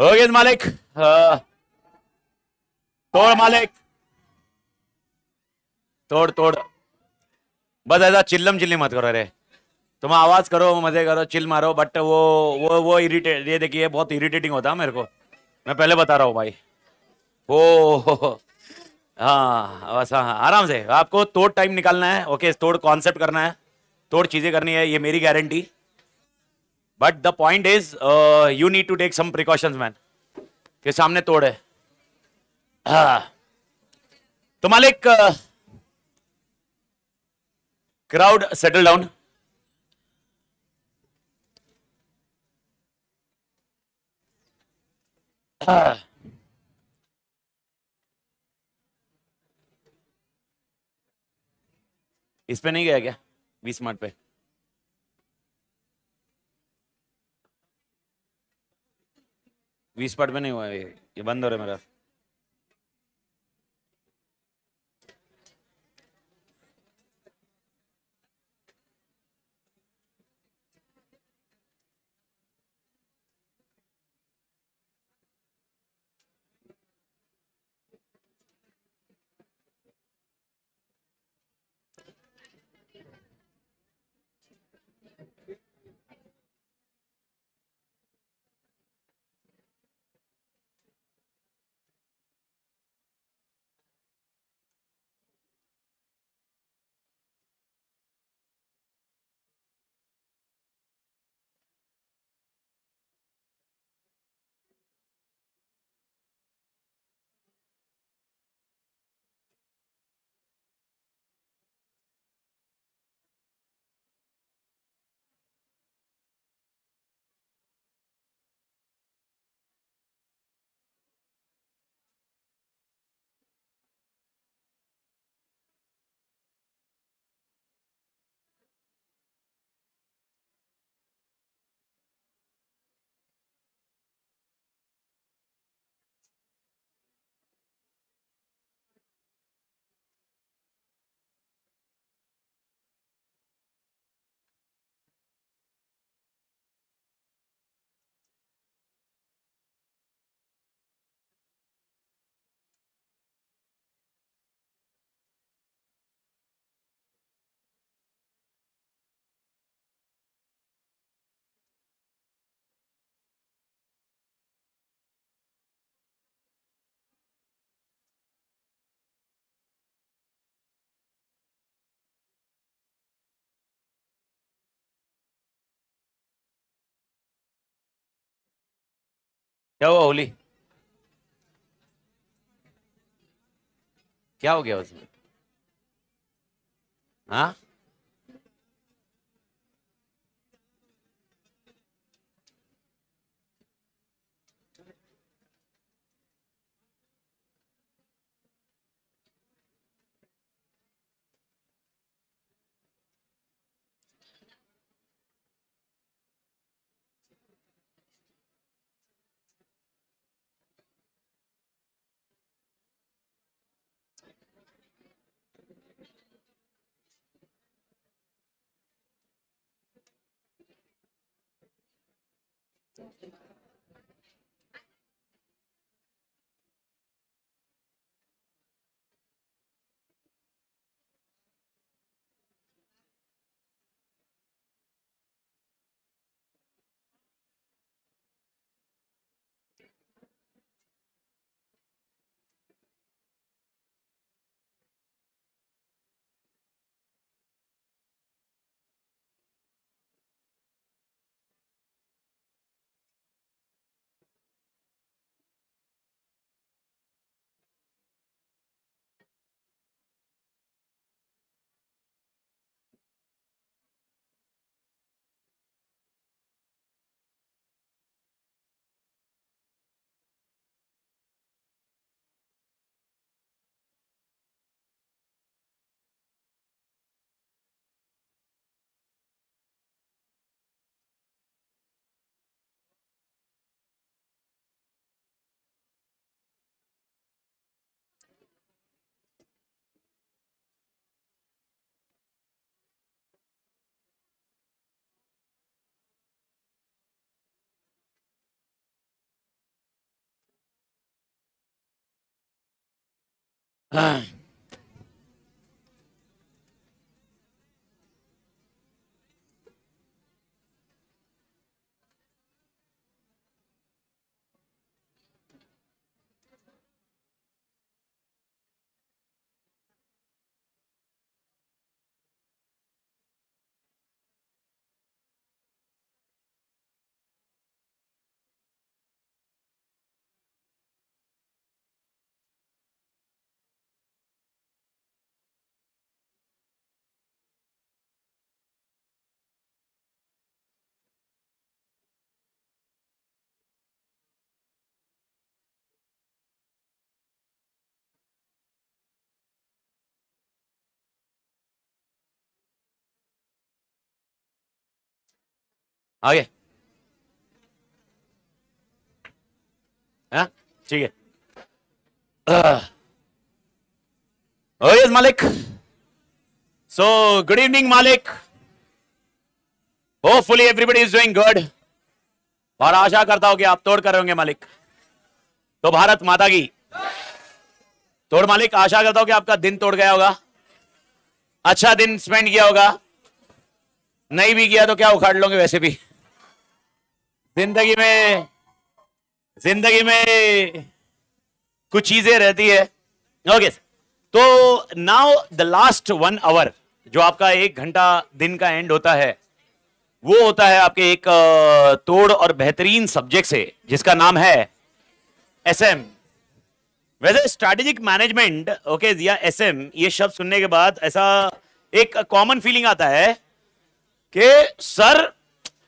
Okay मालिक हाँ। तोड़ मालिक तोड़ तोड़ बस ऐसा चिल्लम चिल्ली मत करो अरे तुम आवाज करो मजे करो चिल मारो बट वो वो वो इरिटेट ये देखिए बहुत इरिटेटिंग होता है मेरे को मैं पहले बता रहा हूँ भाई ओ हाँ बस हाँ, हाँ आराम से आपको तोड़ टाइम निकालना है ओके तोड़ कॉन्सेप्ट करना है तोड़ चीज़ें करनी है ये मेरी guarantee but the point is you need to take some precautions man के सामने तोड़ है हाँ तो मालिक क्राउड सेटल डाउन इस पे नहीं गया क्या बीस मार्ट पे बीस पार्ट में नहीं हुआ ये ये बंद हो रहा है मेरा क्या हुआ होली क्या हो गया उसमें हाँ Gracias. Uh, आगे हाँ, ठीक है Oh Malik so good evening Malik Malik. Everybody is doing doing और आशा करता हूं कि आप तोड़ कर होंगे मालिक तो भारत माता की तोड़ मालिक आशा करता हूं कि आपका दिन तोड़ गया होगा अच्छा दिन स्पेंड किया होगा नहीं भी किया तो क्या उखाड़ लोगे वैसे भी जिंदगी में जिंदगी में कुछ चीजें रहती है ओके okay, तो now the last one hour जो आपका एक घंटा दिन का एंड होता है वो होता है आपके एक तोड़ और बेहतरीन सब्जेक्ट से जिसका नाम है एसएम वैसे स्ट्रैटेजिक मैनेजमेंट ओके या एसएम ये शब्द सुनने के बाद ऐसा एक कॉमन फीलिंग आता है कि सर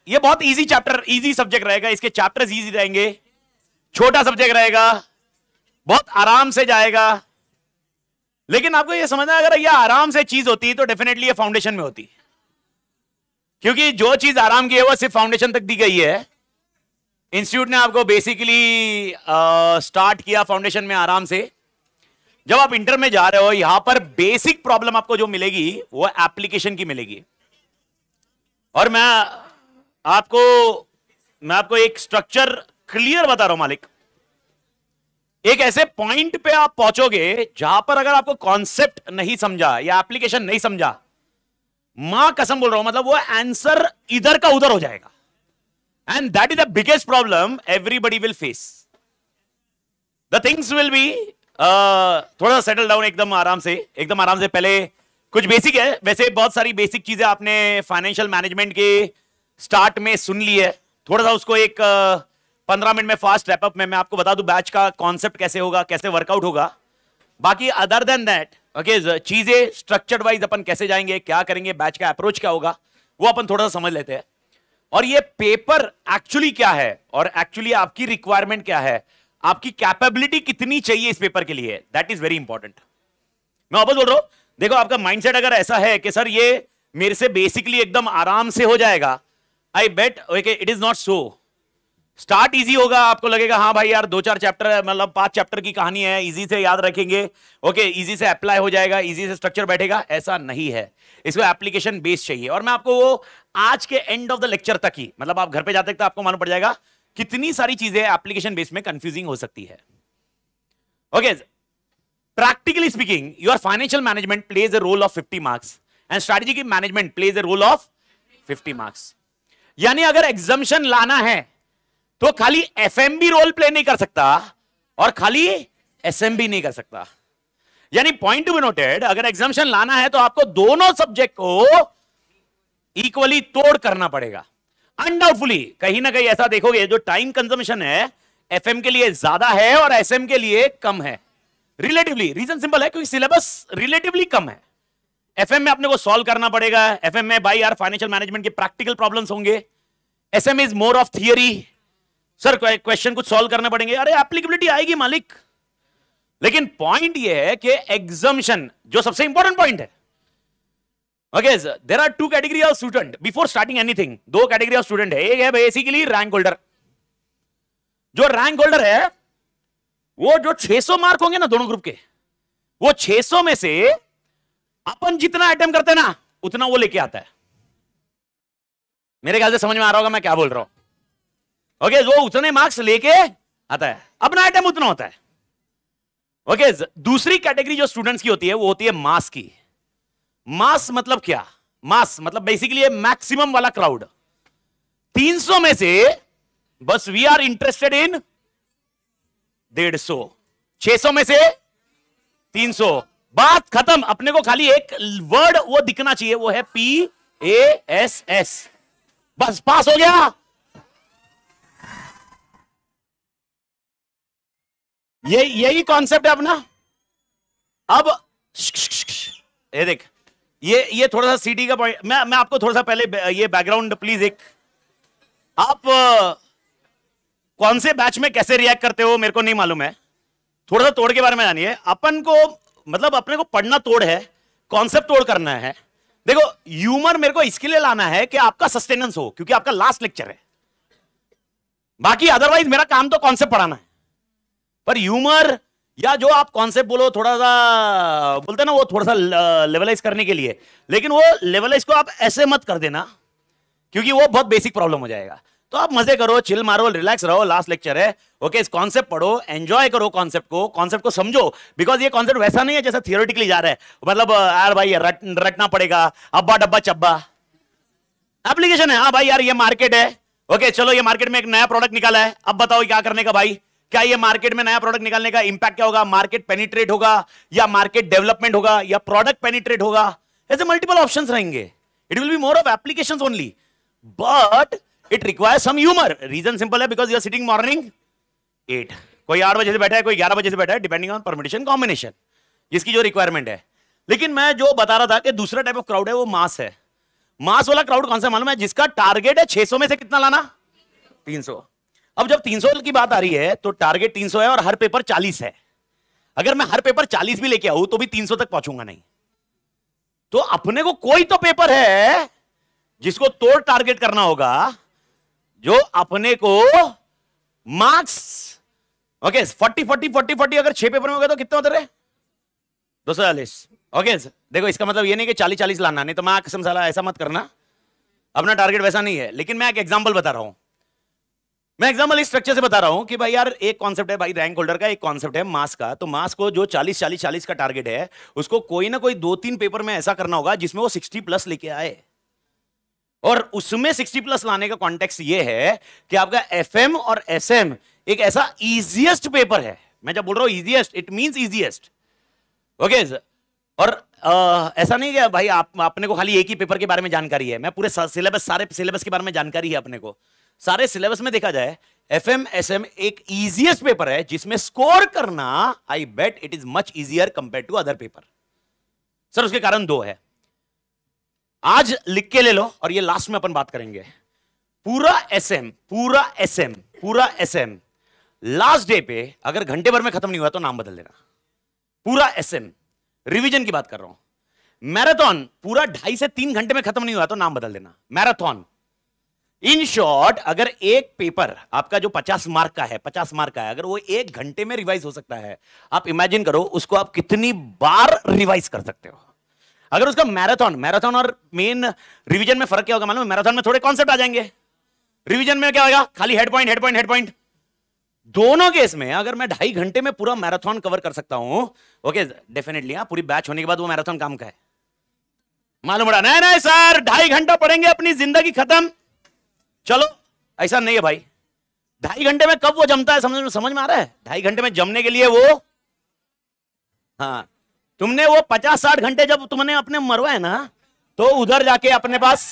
ये बहुत इजी चैप्टर इजी सब्जेक्ट रहेगा इसके चैप्टर्स इजी रहेंगे छोटा सब्जेक्ट रहेगा बहुत आराम से जाएगा लेकिन आपको ये समझना अगर ये आराम से चीज होती तो डेफिनेटली ये फाउंडेशन में होती क्योंकि जो चीज आराम की है वो सिर्फ फाउंडेशन तक दी गई है इंस्टीट्यूट ने आपको बेसिकली स्टार्ट किया फाउंडेशन में आराम से जब आप इंटर में जा रहे हो यहां पर बेसिक प्रॉब्लम आपको जो मिलेगी वो एप्लीकेशन की मिलेगी और मैं आपको मैं आपको एक स्ट्रक्चर क्लियर बता रहा हूं मालिक एक ऐसे पॉइंट पे आप पहुंचोगे जहां पर अगर आपको कॉन्सेप्ट नहीं समझा या एप्लीकेशन नहीं समझा मां कसम बोल रहा हूं मतलब वो आंसर इधर का उधर हो जाएगा and that is the biggest problem everybody will face the things will be थोड़ा सा सेटल डाउन एकदम आराम से एकदम आराम से पहले कुछ बेसिक है वैसे बहुत सारी बेसिक चीजें आपने फाइनेंशियल मैनेजमेंट के स्टार्ट में सुन ली है थोड़ा सा उसको एक पंद्रह मिनट में फास्ट रैपअप में मैं आपको बता दू बैच का कॉन्सेप्ट कैसे होगा कैसे वर्कआउट होगा बाकी अदर देन दैट ओके चीजें स्ट्रक्चर वाइज अपन कैसे जाएंगे क्या करेंगे बैच का अप्रोच क्या होगा वो अपन थोड़ा सा समझ लेते हैं और ये पेपर एक्चुअली क्या है और एक्चुअली आपकी रिक्वायरमेंट क्या है आपकी कैपेबिलिटी कितनी चाहिए इस पेपर के लिए दैट इज वेरी इंपॉर्टेंट मैं वापस बोल रहा हूं देखो आपका माइंडसेट अगर ऐसा है कि सर ये मेरे से बेसिकली एकदम आराम से हो जाएगा I bet okay it is not so start easy होगा आपको लगेगा हाँ भाई यार दो चार चैप्टर मतलब पांच चैप्टर की कहानी है इजी से याद रखेंगे ओके okay, इजी से अप्लाई हो जाएगा इजी से स्ट्रक्चर बैठेगा ऐसा नहीं है इसमें एप्लीकेशन बेस चाहिए और मैं आपको वो आज के एंड ऑफ द लेक्चर तक ही मतलब आप घर पे जाते तक आपको मालूम पड़ जाएगा कितनी सारी चीजें एप्लीकेशन बेस में कंफ्यूजिंग हो सकती है okay practically speaking your financial management plays a role of fifty marks and की management plays a role of fifty marks यानी अगर एग्जामिशन लाना है तो खाली एफ रोल प्ले नहीं कर सकता और खाली एस नहीं कर सकता यानी पॉइंट टू बी नोटेड अगर एग्जामेशन लाना है तो आपको दोनों सब्जेक्ट को इक्वली तोड़ करना पड़ेगा अनडाउटफुली कहीं ना कहीं ऐसा देखोगे जो टाइम कंजम्पशन है एफ के लिए ज्यादा है और एस के लिए कम है रिलेटिवली रीजन सिंपल है क्योंकि सिलेबस रिलेटिवली कम है एफएम में अपने को सॉल्व करना पड़ेगा एफएम में भाई यार फाइनेंशियल मैनेजमेंट के प्रैक्टिकल प्रॉब्लम्स होंगे SM is more of theory sir question कुछ सॉल्व करने पड़ेंगे अरे एप्लीकेबिलिटी आएगी मालिक लेकिन पॉइंट ये है कि एग्जामिशन जो सबसे इंपॉर्टेंट पॉइंट है okay there are two category of student before starting anything दो कैटेगरी ऑफ स्टूडेंट है एक है बेसिकली रैंक होल्डर जो रैंक होल्डर है वो जो 600 मार्क होंगे ना दोनों ग्रुप के वो 600 में से अपन जितना आइटम करते हैं ना उतना वो लेके आता है मेरे ख्याल से समझ में आ रहा होगा मैं क्या बोल रहा हूं ओके वो उतने मार्क्स लेके आता है अपना आइटम उतना होता है ओके दूसरी कैटेगरी जो स्टूडेंट्स की होती है वो होती है मास की मास मतलब क्या मास मतलब बेसिकली मैक्सिमम वाला क्राउड 300 में से बस वी आर इंटरेस्टेड इन डेढ़ सौ छह सौ में से 300 बात खत्म अपने को खाली एक वर्ड वो दिखना चाहिए वो है P A S S bus पास हो गया ये यही कॉन्सेप्ट है अपना अब ये देख ये ये थोड़ा सा सीटी का पॉइंट मैं मैं आपको थोड़ा सा पहले ये बैकग्राउंड प्लीज एक आप कौन से बैच में कैसे रिएक्ट करते हो मेरे को नहीं मालूम है थोड़ा सा तोड़ के बारे में जानिए अपन को मतलब अपने को पढ़ना तोड़ है कॉन्सेप्ट तोड़ करना है देखो ह्यूमर मेरे को इसके लिए लाना है कि आपका सस्टेनेंस हो क्योंकि आपका लास्ट लेक्चर है बाकी अदरवाइज मेरा काम तो कॉन्सेप्ट पढ़ाना है पर ह्यूमर या जो आप कॉन्सेप्ट बोलो थोड़ा सा बोलते ना वो थोड़ा सा लेवलाइज करने के लिए लेकिन वो लेवलाइज को आप ऐसे मत कर देना क्योंकि वो बहुत बेसिक प्रॉब्लम हो जाएगा तो आप मजे करो चिल मारो रिलैक्स रहो लास्ट लेक्चर है ओके इस कॉन्सेप्ट पढ़ो एंजॉय करो कॉन्सेप्ट को कॉन्सेप्ट को समझो बिकॉज ये कॉन्सेप्ट वैसा नहीं है जैसा थियोरिटिकली जा रहा है मतलब यार भाई रट, रटना पड़ेगा अब्बा डब्बा चब्बा एप्लीकेशन है हाँ भाई यार ये मार्केट है ओके चलो ये मार्केट में एक नया प्रोडक्ट निकाला है अब बताओ क्या करने का भाई क्या ये मार्केट में नया प्रोडक्ट निकालने का इंपैक्ट क्या होगा मार्केट पेनिट्रेट होगा या मार्केट डेवलपमेंट होगा या प्रोडक्ट पेनिट्रेट होगा ऐसे मल्टीपल ऑप्शंस रहेंगे it will be more of applications only but it require some humour reason simple है because you are sitting morning at कोई आठ बजे से बैठा है कोई ग्यारह बजे से बैठा है डिपेंडिंग ऑन परमिटेशन कॉम्बिनेशन जिसकी जो रिक्वायरमेंट है लेकिन मैं जो बता रहा था कि दूसरा टाइप ऑफ क्राउड है वो मास है मास वाला क्राउड कौन सा मालूम है जिसका टारगेट है 600 में से कितना लाना 300 अब जब 300 की बात आ रही है तो टारगेट 300 है और हर पेपर 40 है अगर मैं हर पेपर 40 भी लेके आऊं तो भी 300 तक पहुंचूंगा नहीं तो अपने को कोई तो पेपर है जिसको तोड़ टारगेट करना होगा जो अपने को marks okay forty forty forty forty अगर छह पेपर में हो गया तो कितने होते रहे दो सौ चालीस ओके देखो इसका मतलब ये नहीं कि चालीस चालीस लाना नहीं तो मैं कसम साला ऐसा मत करना अपना टारगेट वैसा नहीं है लेकिन मैं एक एग्जाम्पल बता रहा हूं मैं एग्जाम्पल इस स्ट्रक्चर से बता रहा हूं कि भाई यार एक कॉन्सेप्ट है भाई रैंक होल्डर का एक कॉन्सेप्ट है मास का तो मास को जो 40 40 40 का टारगेट है उसको कोई ना कोई दो तीन पेपर में ऐसा करना होगा जिसमें वो 60 प्लस लेके आए और उसमें 60 प्लस लाने का कॉन्टेक्स ये है कि आपका एफ और एस एक ऐसा इजिएस्ट पेपर है मैं जब बोल रहा हूं easiest it mean easiest okay और आ, ऐसा नहीं क्या भाई आप अपने को खाली एक ही पेपर के बारे में जानकारी है मैं पूरे सिलेबस सारे सिलेबस के बारे में जानकारी है अपने को सारे सिलेबस में देखा जाए एफ एम एस एम एक इजिएस्ट पेपर है जिसमें स्कोर करना I bet it is much easier compare to other paper sir उसके कारण दो है आज लिख के ले लो और ये लास्ट में अपन बात करेंगे पूरा एस एम पूरा एस एम पूरा एस एम लास्ट डे पे अगर घंटे भर में खत्म नहीं हुआ तो नाम बदल देना पूरा एस एम रिविजन की बात कर रहा हूं मैराथन पूरा ढाई से तीन घंटे में खत्म नहीं हुआ तो नाम बदल देना मैराथन इन शॉर्ट अगर एक पेपर आपका जो पचास मार्क का है पचास मार्क का है अगर वो एक घंटे में रिवाइज हो सकता है आप इमेजिन करो उसको आप कितनी बार रिवाइज कर सकते हो अगर उसका मैराथन मैराथन और मेन रिविजन में फर्क क्या होगा मालूम मैराथन में थोड़े कॉन्सेप्ट आ जाएंगे रिविजन में क्या होगा खाली head point head point head point दोनों केस में अगर मैं ढाई घंटे में पूरा मैराथन कवर कर सकता हूं ओके डेफिनेटली हाँ पूरी बैच होने के बाद वो मैराथन काम का है मालूम पड़ा नहीं नहीं सर ढाई घंटा पढ़ेंगे अपनी जिंदगी खत्म चलो ऐसा नहीं है भाई ढाई घंटे में कब वो जमता है समझ में समझ में आ रहा है ढाई घंटे में जमने के लिए वो हाँ तुमने वो पचास साठ घंटे जब तुमने अपने मरवाए ना तो उधर जाके अपने पास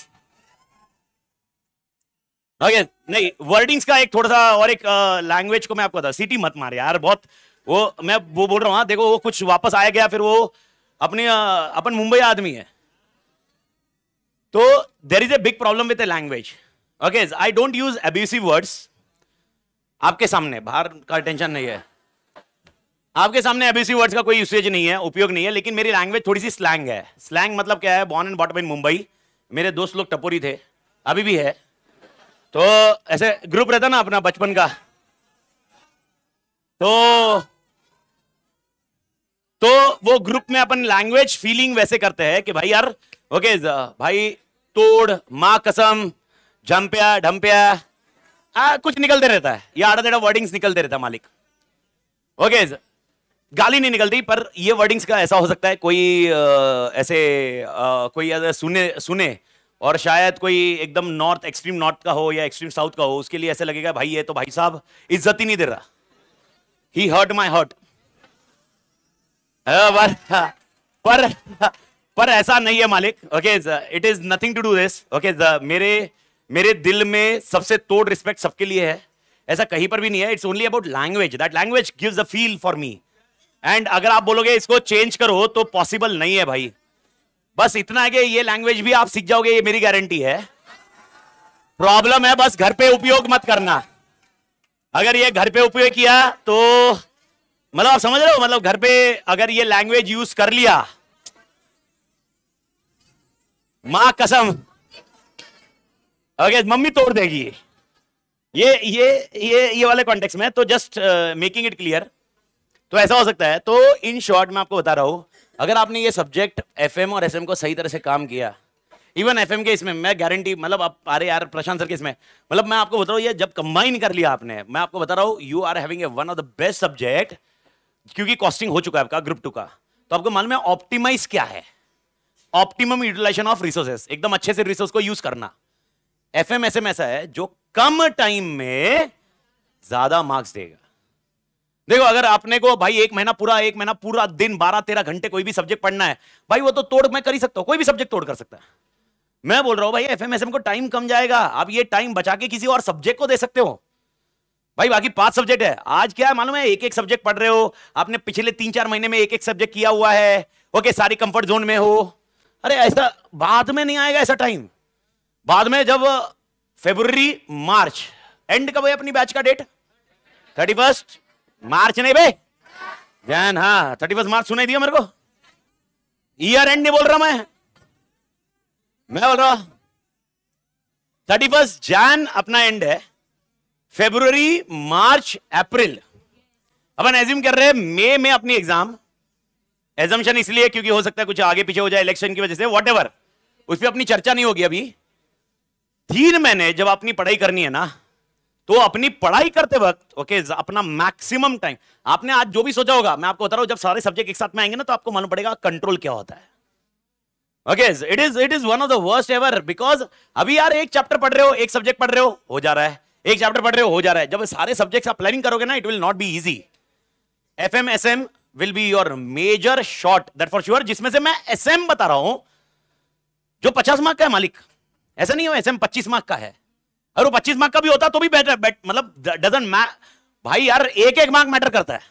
ओके नहीं वर्डिंग्स का एक थोड़ा सा और एक लैंग्वेज को मैं आपको बता सिटी मत मार यार बहुत वो मैं वो बोल रहा हूँ हाँ, देखो वो कुछ वापस आया गया फिर वो अपने अपन मुंबई आदमी है तो there is a big problem with a language okay I don't use abusive words आपके सामने बाहर का टेंशन नहीं है आपके सामने एबीसी वर्ड्स का कोई यूसेज नहीं है उपयोग नहीं है लेकिन मेरी लैंग्वेज थोड़ी सी स्लैंग है स्लैंग मतलब क्या है born and bottom in Mumbai मेरे दोस्त लोग टपोरी थे अभी भी है तो ऐसे ग्रुप रहता ना अपना बचपन का तो तो वो ग्रुप में अपन लैंग्वेज फीलिंग वैसे करते हैं कि भाई यार ओके भाई तोड़ माँ कसम झम्प्या ढम्प्या कुछ निकलते रहता है या आधा तेड़ा वर्डिंग्स निकलते रहता है मालिक ओके गाली नहीं निकलती पर ये वर्डिंग्स का ऐसा हो सकता है कोई आ, ऐसे आ, कोई अगर सुने सुने और शायद कोई एकदम नॉर्थ एक्सट्रीम नॉर्थ का हो या एक्सट्रीम साउथ का हो उसके लिए ऐसा लगेगा भाई ये तो भाई साहब इज्जत ही नहीं दे रहा ही हर्ट माई हर्ट पर पर ऐसा नहीं है मालिक okay it is nothing to do this okay मेरे मेरे दिल में सबसे तोड़ रिस्पेक्ट सबके लिए है ऐसा कहीं पर भी नहीं है it's only about language that language gives a feel for me and अगर आप बोलोगे इसको चेंज करो तो पॉसिबल नहीं है भाई बस इतना है कि ये लैंग्वेज भी आप सीख जाओगे ये मेरी गारंटी है प्रॉब्लम है बस घर पे उपयोग मत करना अगर ये घर पे उपयोग किया तो मतलब आप समझ रहे हो मतलब घर पे अगर ये लैंग्वेज यूज कर लिया मां कसम अगर मम्मी तोड़ देगी ये ये ये ये वाले कॉन्टेक्स्ट में तो जस्ट मेकिंग इट क्लियर तो ऐसा हो सकता है तो इन शॉर्ट में आपको बता रहा हूं अगर आपने ये सब्जेक्ट एफ और एस को सही तरह से काम किया इवन एफ के इसमें मैं गारंटी मतलब आप अरे यार प्रशांत सर के इसमें मतलब मैं आपको बता रहा हूँ ये जब कंबाइन कर लिया आपने मैं आपको बता रहा हूँ you are having a one of the best subject क्योंकि कॉस्टिंग हो चुका है आपका ग्रुप टू का तो आपको मालूम है ऑप्टिमाइज क्या है ऑप्टिमम यूटिलाइजेशन ऑफ रिसोर्सेस एकदम अच्छे से रिसोर्स को यूज करना एफ एम ऐसा है जो कम टाइम में ज्यादा मार्क्स देगा देखो अगर आपने को भाई एक महीना पूरा एक महीना पूरा दिन बारह तेरह घंटे कोई भी सब्जेक्ट पढ़ना है भाई वो तो तोड़ मैं कर ही सकता हूँ कोई भी सब्जेक्ट तोड़ कर सकता है मैं बोल रहा हूँ भाई एफ को टाइम कम जाएगा आप ये टाइम बचा के किसी और सब्जेक्ट को दे सकते हो भाई बाकी पांच सब्जेक्ट है आज क्या है मालूम है एक एक सब्जेक्ट पढ़ रहे हो आपने पिछले तीन चार महीने में एक एक सब्जेक्ट किया हुआ है ओके सारी कंफर्ट जोन में हो अरे ऐसा बाद में नहीं आएगा ऐसा टाइम बाद में जब फेब्रुवरी मार्च एंड कब है अपनी बैच का डेट थर्टी फर्स्ट मार्च नहीं बे जैन हाँ थर्टी फर्स्ट मार्च सुनाई दिया मेरे को ईयर एंड नहीं बोल रहा मैं मैं बोल रहा थर्टी फर्स्ट जैन अपना एंड है फेब्रुवरी मार्च अप्रैल अपन एज्यूम कर रहे हैं मे में अपनी एग्जाम एजम्पन इसलिए क्योंकि हो सकता है कुछ आगे पीछे हो जाए इलेक्शन की वजह से वॉट उस पर अपनी चर्चा नहीं होगी अभी तीन महीने जब अपनी पढ़ाई करनी है ना तो अपनी पढ़ाई करते वक्त ओके अपना मैक्सिमम टाइम आपने आज जो भी सोचा होगा मैं आपको बता रहा हूं जब सारे सब्जेक्ट एक साथ में आएंगे ना तो आपको मालूम पड़ेगा कंट्रोल क्या होता है okay it is it is one of the worst ever because अभी यार एक चैप्टर पढ़ रहे हो एक सब्जेक्ट पढ़ रहे हो हो जा रहा है एक चैप्टर पढ़ रहे हो हो जा रहा है जब सारे सब्जेक्ट आप प्लानिंग करोगे ना it will not be easy F M S M will be your major short that for sure जिसमें से मैं एस एम बता रहा हूं जो पचास मार्क का है मालिक ऐसा नहीं हो एस एम पच्चीस मार्क का है अरे पच्चीस मार्क का भी होता तो भी बेटर बेट, मतलब डजन भाई यार एक एक मार्क मैटर करता है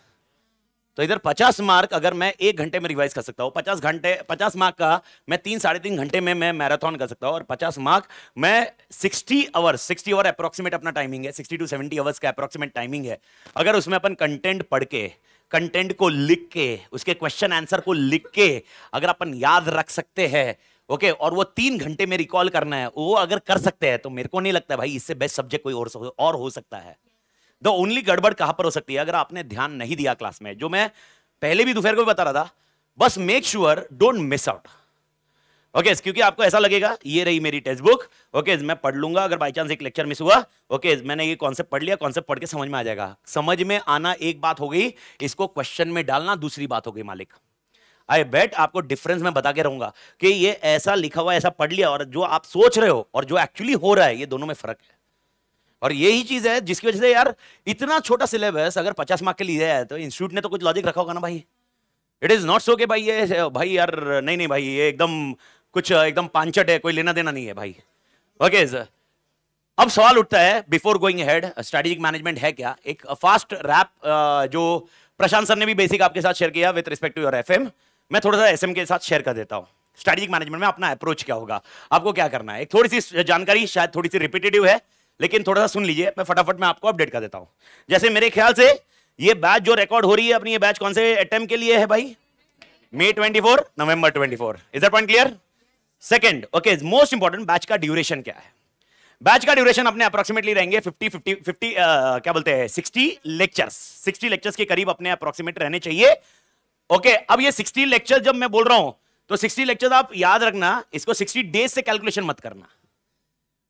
तो इधर पचास मार्क अगर मैं एक घंटे में रिवाइज कर सकता हूँ पचास घंटे पचास मार्क का मैं तीन साढ़े तीन घंटे में मैं मैराथन कर सकता हूँ और पचास मार्क मैं sixty hours sixty hour approximate अपना टाइमिंग है सिक्सटी टू सेवेंटी आवर्स का अप्रोक्सीमेट टाइमिंग है अगर उसमें अपन कंटेंट पढ़ के कंटेंट को लिख के उसके क्वेश्चन आंसर को लिख के अगर अपन याद रख सकते हैं ओके okay, और वो तीन घंटे में रिकॉल करना है वो अगर कर सकते हैं तो मेरे को नहीं लगता भाई इससे बेस्ट सब्जेक्ट कोई और और हो सकता है द ओनली गड़बड़ कहां पर हो सकती है अगर आपने ध्यान नहीं दिया क्लास में जो मैं पहले भी दोपहर को भी बता रहा था बस make sure don't miss out okay क्योंकि आपको ऐसा लगेगा ये रही मेरी टेक्स्ट बुक ओके मैं पढ़ लूंगा अगर बाई चांस एक लेक्चर मिस हुआ ओके okay, मैंने ये कॉन्सेप्ट पढ़ लिया कॉन्सेप्ट पढ़ के समझ में आ जाएगा समझ में आना एक बात हो गई इसको क्वेश्चन में डालना दूसरी बात हो गई मालिक आई बेट आपको डिफरेंस में बता के रहूंगा कि ये ऐसा लिखा हुआ ऐसा पढ़ लिया और जो आप सोच रहे हो और जो एक्चुअली हो रहा है ये दोनों में फर्क है और यही चीज है जिसकी वजह से यार इतना छोटा सिलेबस अगर पचास मार्क के लिए है तो इंस्टीट्यूट ने तो कुछ लॉजिक रखा होगा ना भाई इट इज नॉट सो के भाई ये भाई यार नहीं नहीं भाई ये एकदम कुछ एकदम पांचट है कोई लेना देना नहीं है भाई ओके okay, अब सवाल उठता है before going head strategic management है क्या एक फास्ट रैप जो प्रशांत सर ने भी बेसिक आपके साथ शेयर किया with respect to your F मैं थोड़ा सा एस के साथ शेयर कर देता हूं स्ट्रेटेजिक मैनेजमेंट में अपना अप्रोच क्या होगा आपको क्या करना है एक थोड़ी सी जानकारी शायद थोड़ी सी रिपीटेटिव है लेकिन थोड़ा सा सुन लीजिए मैं फटाफट में आपको अपडेट कर देता हूं जैसे मेरे ख्याल से ये बैच जो रिकॉर्ड हो रही है अपनी ये बैच कौन से अटैम्प के लिए है भाई May 24 November 24 is that point clear second okay most important batch का ड्यूरेशन क्या है बैच का ड्यूरेशन अपने अप्रोक्सीमेटली रहेंगे 50 50 50 uh, क्या बोलते हैं 60 लेक्चर्स 60 लेक्चर्स के करीब अपने अप्रोक्सीमेट रहने चाहिए ओके अब ये 60 लेक्चर जब मैं बोल रहा हूं तो 60 लेक्चर आप याद रखना इसको 60 डेज से कैलकुलेशन मत करना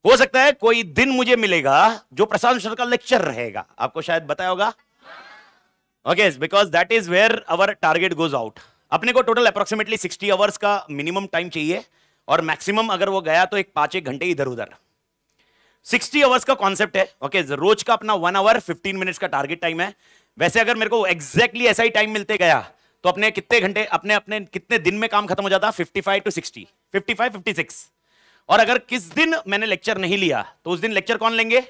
हो सकता है कोई दिन मुझे मिलेगा जो प्रशांत सर का लेक्चर रहेगा आपको शायद बताया होगा okay because that is where our target goes out अपने को टोटल अप्रोक्सीमेटली सिक्सटी आवर्स का मिनिमम टाइम चाहिए और मैक्सिमम अगर वो गया तो एक पांच एक घंटे इधर उधर 60 आवर्स का कॉन्सेप्ट है ओके okay, रोज का अपना वन आवर 15 मिनट्स का टारगेट टाइम है वैसे अगर मेरे को एक्जैक्टली exactly ऐसा ही टाइम मिलते गया तो अपने कितने घंटे अपने अपने कितने दिन में काम खत्म हो जाता fifty five to sixty fifty five fifty six और अगर किस दिन मैंने लेक्चर नहीं लिया तो उस दिन लेक्चर कौन लेंगे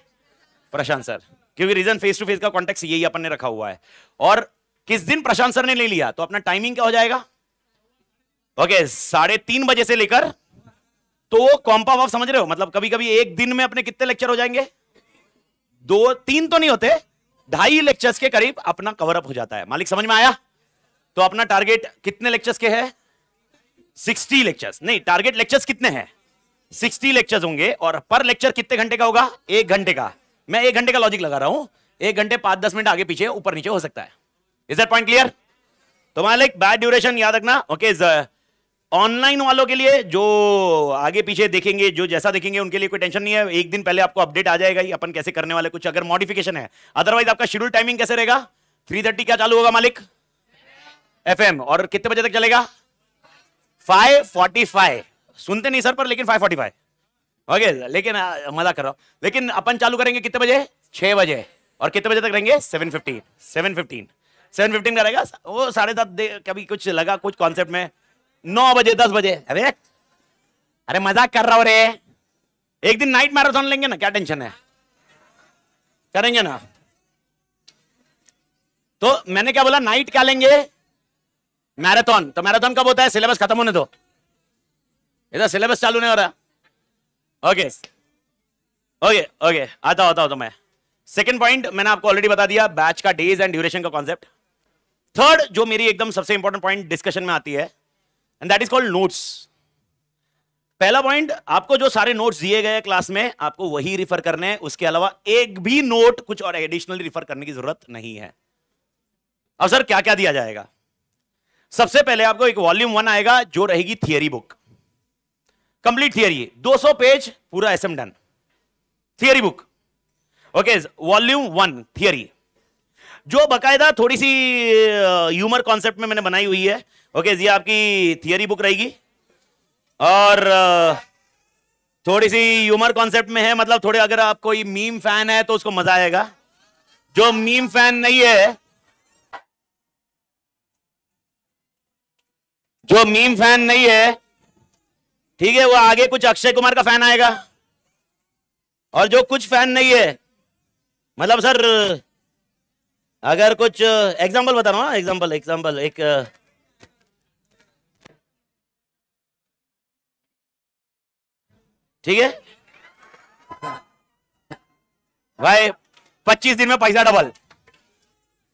प्रशांत सर क्योंकि रीजन फेस टू फेस का कॉन्टेक्ट यही अपन ने रखा हुआ है और किस दिन प्रशांत सर ने ले लिया तो अपना टाइमिंग क्या हो जाएगा ओके साढ़े तीन बजे से लेकर तो कॉम्पा वॉप समझ रहे हो मतलब कभी कभी एक दिन में अपने कितने लेक्चर हो जाएंगे दो तीन तो नहीं होते ढाई लेक्चर्स के करीब अपना कवरअप हो जाता है मालिक समझ में आया तो अपना टारगेट कितने लेक्चर्स के है सिक्सटी लेक्चर्स नहीं टारगेट लेक्चर्स कितने हैं सिक्सटी लेक्चर्स होंगे और पर लेक्चर कितने घंटे का होगा एक घंटे का मैं एक घंटे का लॉजिक लगा रहा हूं एक घंटे पांच दस मिनट आगे पीछे ऊपर नीचे हो सकता है इज दैट पॉइंट क्लियर तो लाइक बैड ड्यूरेशन याद रखना ओके ऑनलाइन वालों के लिए जो आगे पीछे देखेंगे जो जैसा देखेंगे उनके लिए कोई टेंशन नहीं है एक दिन पहले आपको अपडेट आ जाएगा ही अपन कैसे करने वाले कुछ अगर मॉडिफिकेशन है अदरवाइज आपका शेड्यूल टाइमिंग कैसे रहेगा थ्री थर्टी क्या चालू होगा मालिक एम और कितने बजे तक चलेगा 5:45 सुनते नहीं सर पर लेकिन 5:45 ओके लेकिन मजा कर रहा हूं लेकिन अपन चालू करेंगे कितने बजे छह बजे और कितने बजे तक रहेंगे 7:15 7:15 7:15 का रहेगा वो साढ़े दस कभी कुछ लगा कुछ कॉन्सेप्ट में नौ बजे दस बजे अरे अरे मजाक कर रहा हो रे एक दिन नाइट मैराथन लेंगे ना क्या टेंशन है करेंगे ना तो मैंने क्या बोला नाइट क्या लेंगे मैराथन तो मैराथन कब होता है सिलेबस खत्म होने दो इधर सिलेबस चालू नहीं हो रहा ओके ओके ओके आता होता तो मैं सेकेंड पॉइंट मैंने आपको ऑलरेडी बता दिया बैच का डेज एंड ड्यूरेशन का कॉन्सेप्ट थर्ड जो मेरी एकदम सबसे इंपॉर्टेंट पॉइंट डिस्कशन में आती है and that is called notes पहला पॉइंट आपको जो सारे नोट्स दिए गए क्लास में आपको वही रिफर करने हैं उसके अलावा एक भी नोट कुछ और एडिशनली रिफर करने की जरूरत नहीं है अब सर क्या क्या दिया जाएगा सबसे पहले आपको एक वॉल्यूम वन आएगा जो रहेगी theory book complete theory 200 page पूरा SM done theory book okay volume one theory जो बकायदा थोड़ी सी ह्यूमर कॉन्सेप्ट में मैंने बनाई हुई है ओके ये आपकी थियरी बुक रहेगी और थोड़ी सी ह्यूमर कॉन्सेप्ट में है मतलब थोड़े अगर आप कोई मीम फैन है तो उसको मजा आएगा जो मीम फैन नहीं है जो मीम फैन नहीं है ठीक है वो आगे कुछ अक्षय कुमार का फैन आएगा और जो कुछ फैन नहीं है मतलब सर अगर कुछ एग्जांपल बता रहा हूँ एग्जांपल एग्जांपल एक ठीक है भाई पच्चीस दिन में पैसा डबल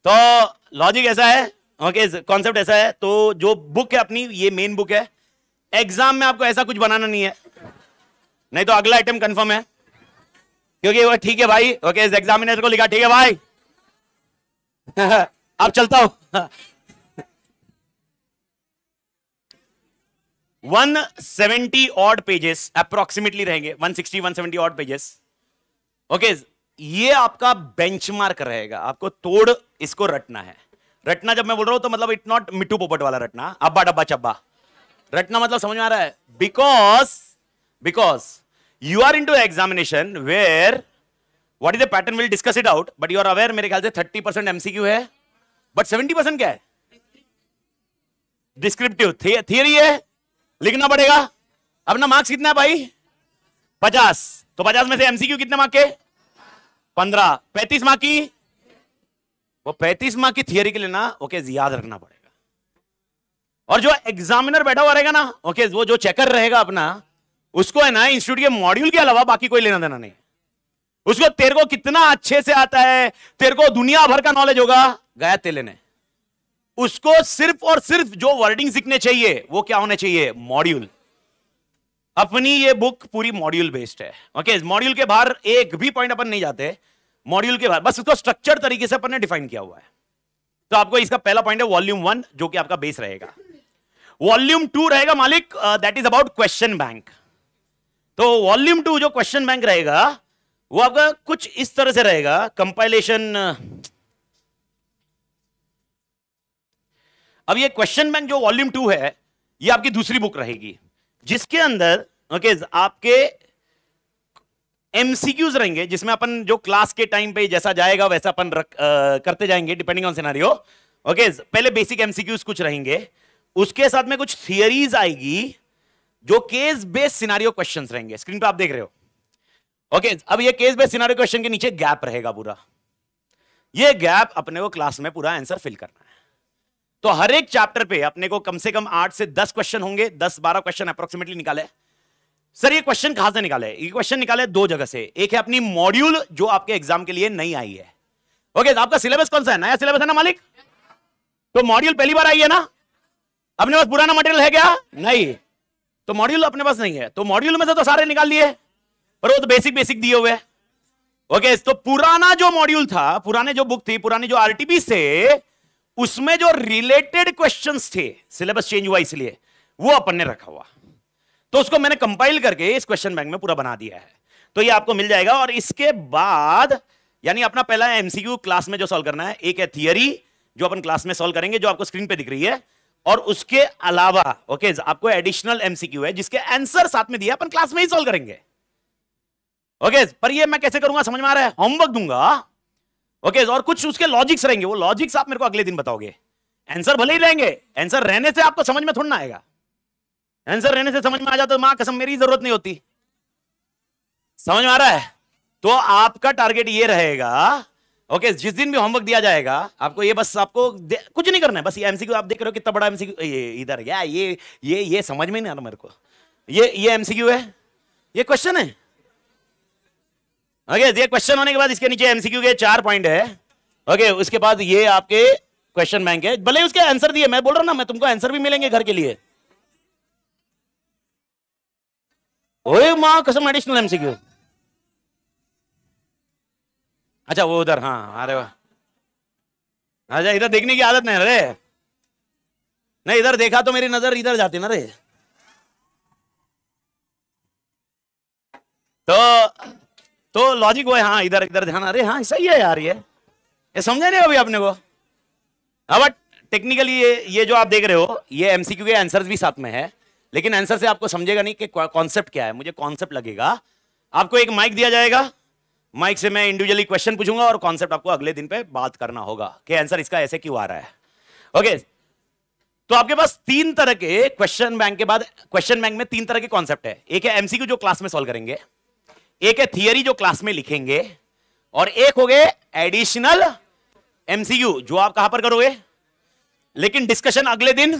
तो लॉजिक ऐसा है ओके कॉन्सेप्ट ऐसा है तो जो बुक है अपनी ये मेन बुक है एग्जाम में आपको ऐसा कुछ बनाना नहीं है नहीं तो अगला आइटम कंफर्म है क्योंकि वो ठीक है भाई ओके इस एग्जामिनेटर को लिखा ठीक है भाई आप चलता हो one seventy odd pages approximately रहेंगे one sixty one seventy odd pages okay ये आपका बेंचमार्क रहेगा आपको तोड़ इसको रटना है रटना जब मैं बोल रहा हूं तो मतलब इट नॉट मिट्टू पोपट वाला रटना अब्बा डब्बा चब्बा रटना मतलब समझ में आ रहा है because because you are into examination where what is the pattern will discuss it out but you are aware मेरे ख्याल से थर्टी परसेंट एमसीक्यू है बट सेवेंटी परसेंट क्या है डिस्क्रिप्टिव थियरी है लिखना पड़ेगा अपना मार्क्स कितना है भाई पचास तो पचास में से एमसीक्यू कितने मार्क के पंद्रह पैंतीस मार्क की वो पैंतीस मार्क की थियोरी के लिए ना ओके याद रखना पड़ेगा और जो एग्जामिनर बैठा हुआ रहेगा ना ओके वो जो चेकर रहेगा अपना उसको है ना इंस्टीट्यूट के मॉड्यूल के अलावा बाकी कोई लेना देना नहीं उसको तेरे को कितना अच्छे से आता है तेरे को दुनिया भर का नॉलेज होगा गया तेले ने उसको सिर्फ और सिर्फ जो वर्डिंग सीखने चाहिए वो क्या होने चाहिए मॉड्यूल अपनी ये बुक पूरी मॉड्यूल बेस्ड है ओके मॉड्यूल के बाहर एक भी पॉइंट अपन नहीं जाते मॉड्यूल के बाद बस उसको स्ट्रक्चर तरीके से अपन ने डिफाइन किया हुआ है तो आपको इसका पहला पॉइंट है वॉल्यूम वन जो कि आपका बेस रहेगा वॉल्यूम टू रहेगा मालिक that is about question bank तो वॉल्यूम टू जो क्वेश्चन बैंक रहेगा वो आपका कुछ इस तरह से रहेगा कंपाइलेशन uh, अब ये क्वेश्चन बैंक जो वॉल्यूम टू है ये आपकी दूसरी बुक रहेगी जिसके अंदर ओके okay, आपके एमसीक्यूज रहेंगे जिसमें अपन जो क्लास के टाइम पे जैसा जाएगा वैसा अपन रक, आ, करते जाएंगे डिपेंडिंग ऑन सिनारियो ओके पहले बेसिक एमसीक्यूज कुछ रहेंगे उसके साथ में कुछ थियरीज आएगी जो केस बेस्ड सिनारियो क्वेश्चन रहेंगे स्क्रीन पर आप देख रहे हो ओके okay, अब ये केस बेस्ड सिनारियो क्वेश्चन के नीचे गैप रहेगा पूरा ये गैप अपने को क्लास में पूरा आंसर फिल करना है तो हर एक चैप्टर पे अपने को कम से कम आठ से दस क्वेश्चन होंगे दस बारह क्वेश्चन अप्रोक्सीमेटली निकाले सर ये क्वेश्चन कहां से निकाले ये क्वेश्चन निकाले दो जगह से एक है अपनी मॉड्यूल जो आपके एग्जाम के लिए नहीं आई है ओके तो आपका सिलेबस कौन सा है नया सिलेबस है ना मालिक तो मॉड्यूल पहली बार आई है ना अपने पास पुराना मटेरियल है क्या नहीं तो मॉड्यूल अपने पास नहीं है तो मॉड्यूल में से तो सारे निकाल लिए पर वो तो बेसिक बेसिक दिए हुए ओके तो पुराना जो मॉड्यूल था पुराने जो बुक थी पुरानी जो आरटीबी से उसमें जो रिलेटेड क्वेश्चंस थे सिलेबस चेंज हुआ इसलिए वो अपन ने रखा हुआ तो उसको मैंने कंपाइल करके इस क्वेश्चन बैंक में पूरा बना दिया है तो ये आपको मिल जाएगा और इसके बाद यानी अपना पहला एमसीक्यू क्लास में जो सॉल्व करना है एक है थियरी जो अपन क्लास में सॉल्व करेंगे जो आपको स्क्रीन पे दिख रही है और उसके अलावा ओके आपको एडिशनल एमसीक्यू है जिसके आंसर साथ में दिया अपन क्लास में ही सॉल्व करेंगे ओके पर ये मैं कैसे करूंगा समझ में आ रहा है होमवर्क दूंगा ओके और कुछ उसके लॉजिक्स रहेंगे वो लॉजिक्स आप मेरे को अगले दिन बताओगे आंसर भले ही रहेंगे आंसर रहने से आपको समझ में थोड़ा ना आएगा आंसर रहने से समझ में आ जाता तो माँ कसम मेरी जरूरत नहीं होती समझ में आ रहा है तो आपका टारगेट ये रहेगा ओके जिस दिन भी होमवर्क दिया जाएगा आपको ये बस आपको कुछ नहीं करना है बस ये एमसीक्यू आप देख रहे हो कितना बड़ा एमसीक्यू ये इधर गया ये ये ये समझ में नहीं आ रहा मेरे को ये ये एमसीक्यू है ये क्वेश्चन है ओके ये क्वेश्चन होने के बाद इसके नीचे एमसीक्यू के चार पॉइंट है ओके उसके बाद ये आपके क्वेश्चन बैंक है भले उसके आंसर दिए मैं बोल रहा हूँ ना मैं तुमको आंसर भी मिलेंगे घर के लिए ओए माँ कसम एडिशनल एमसीक्यू अच्छा वो उधर हाँ अरे वाह अच्छा इधर देखने की आदत नहीं अरे नहीं इधर देखा तो मेरी नजर इधर जाती ना रे तो तो लॉजिक वो है हाँ इधर इधर ध्यान अरे हाँ सही है यार ये ये समझा नहीं अभी आपने को हाँ बट टेक्निकली ये ये जो आप देख रहे हो ये एमसीक्यू के आंसर्स भी साथ में है लेकिन आंसर से आपको समझेगा नहीं कि कॉन्सेप्ट क्या है मुझे कॉन्सेप्ट लगेगा आपको एक माइक दिया जाएगा माइक से मैं इंडिविजुअली क्वेश्चन पूछूंगा और कॉन्सेप्ट आपको अगले दिन पे बात करना होगा कि आंसर इसका ऐसे क्यों आ रहा है ओके तो आपके पास तीन तरह के क्वेश्चन बैंक के बाद क्वेश्चन बैंक में तीन तरह के कॉन्सेप्ट है एक है एमसीक्यू जो क्लास में सॉल्व करेंगे एक है थियरी जो क्लास में लिखेंगे और एक हो गए एडिशनल एमसीक्यू जो आप कहां पर करोगे लेकिन डिस्कशन अगले दिन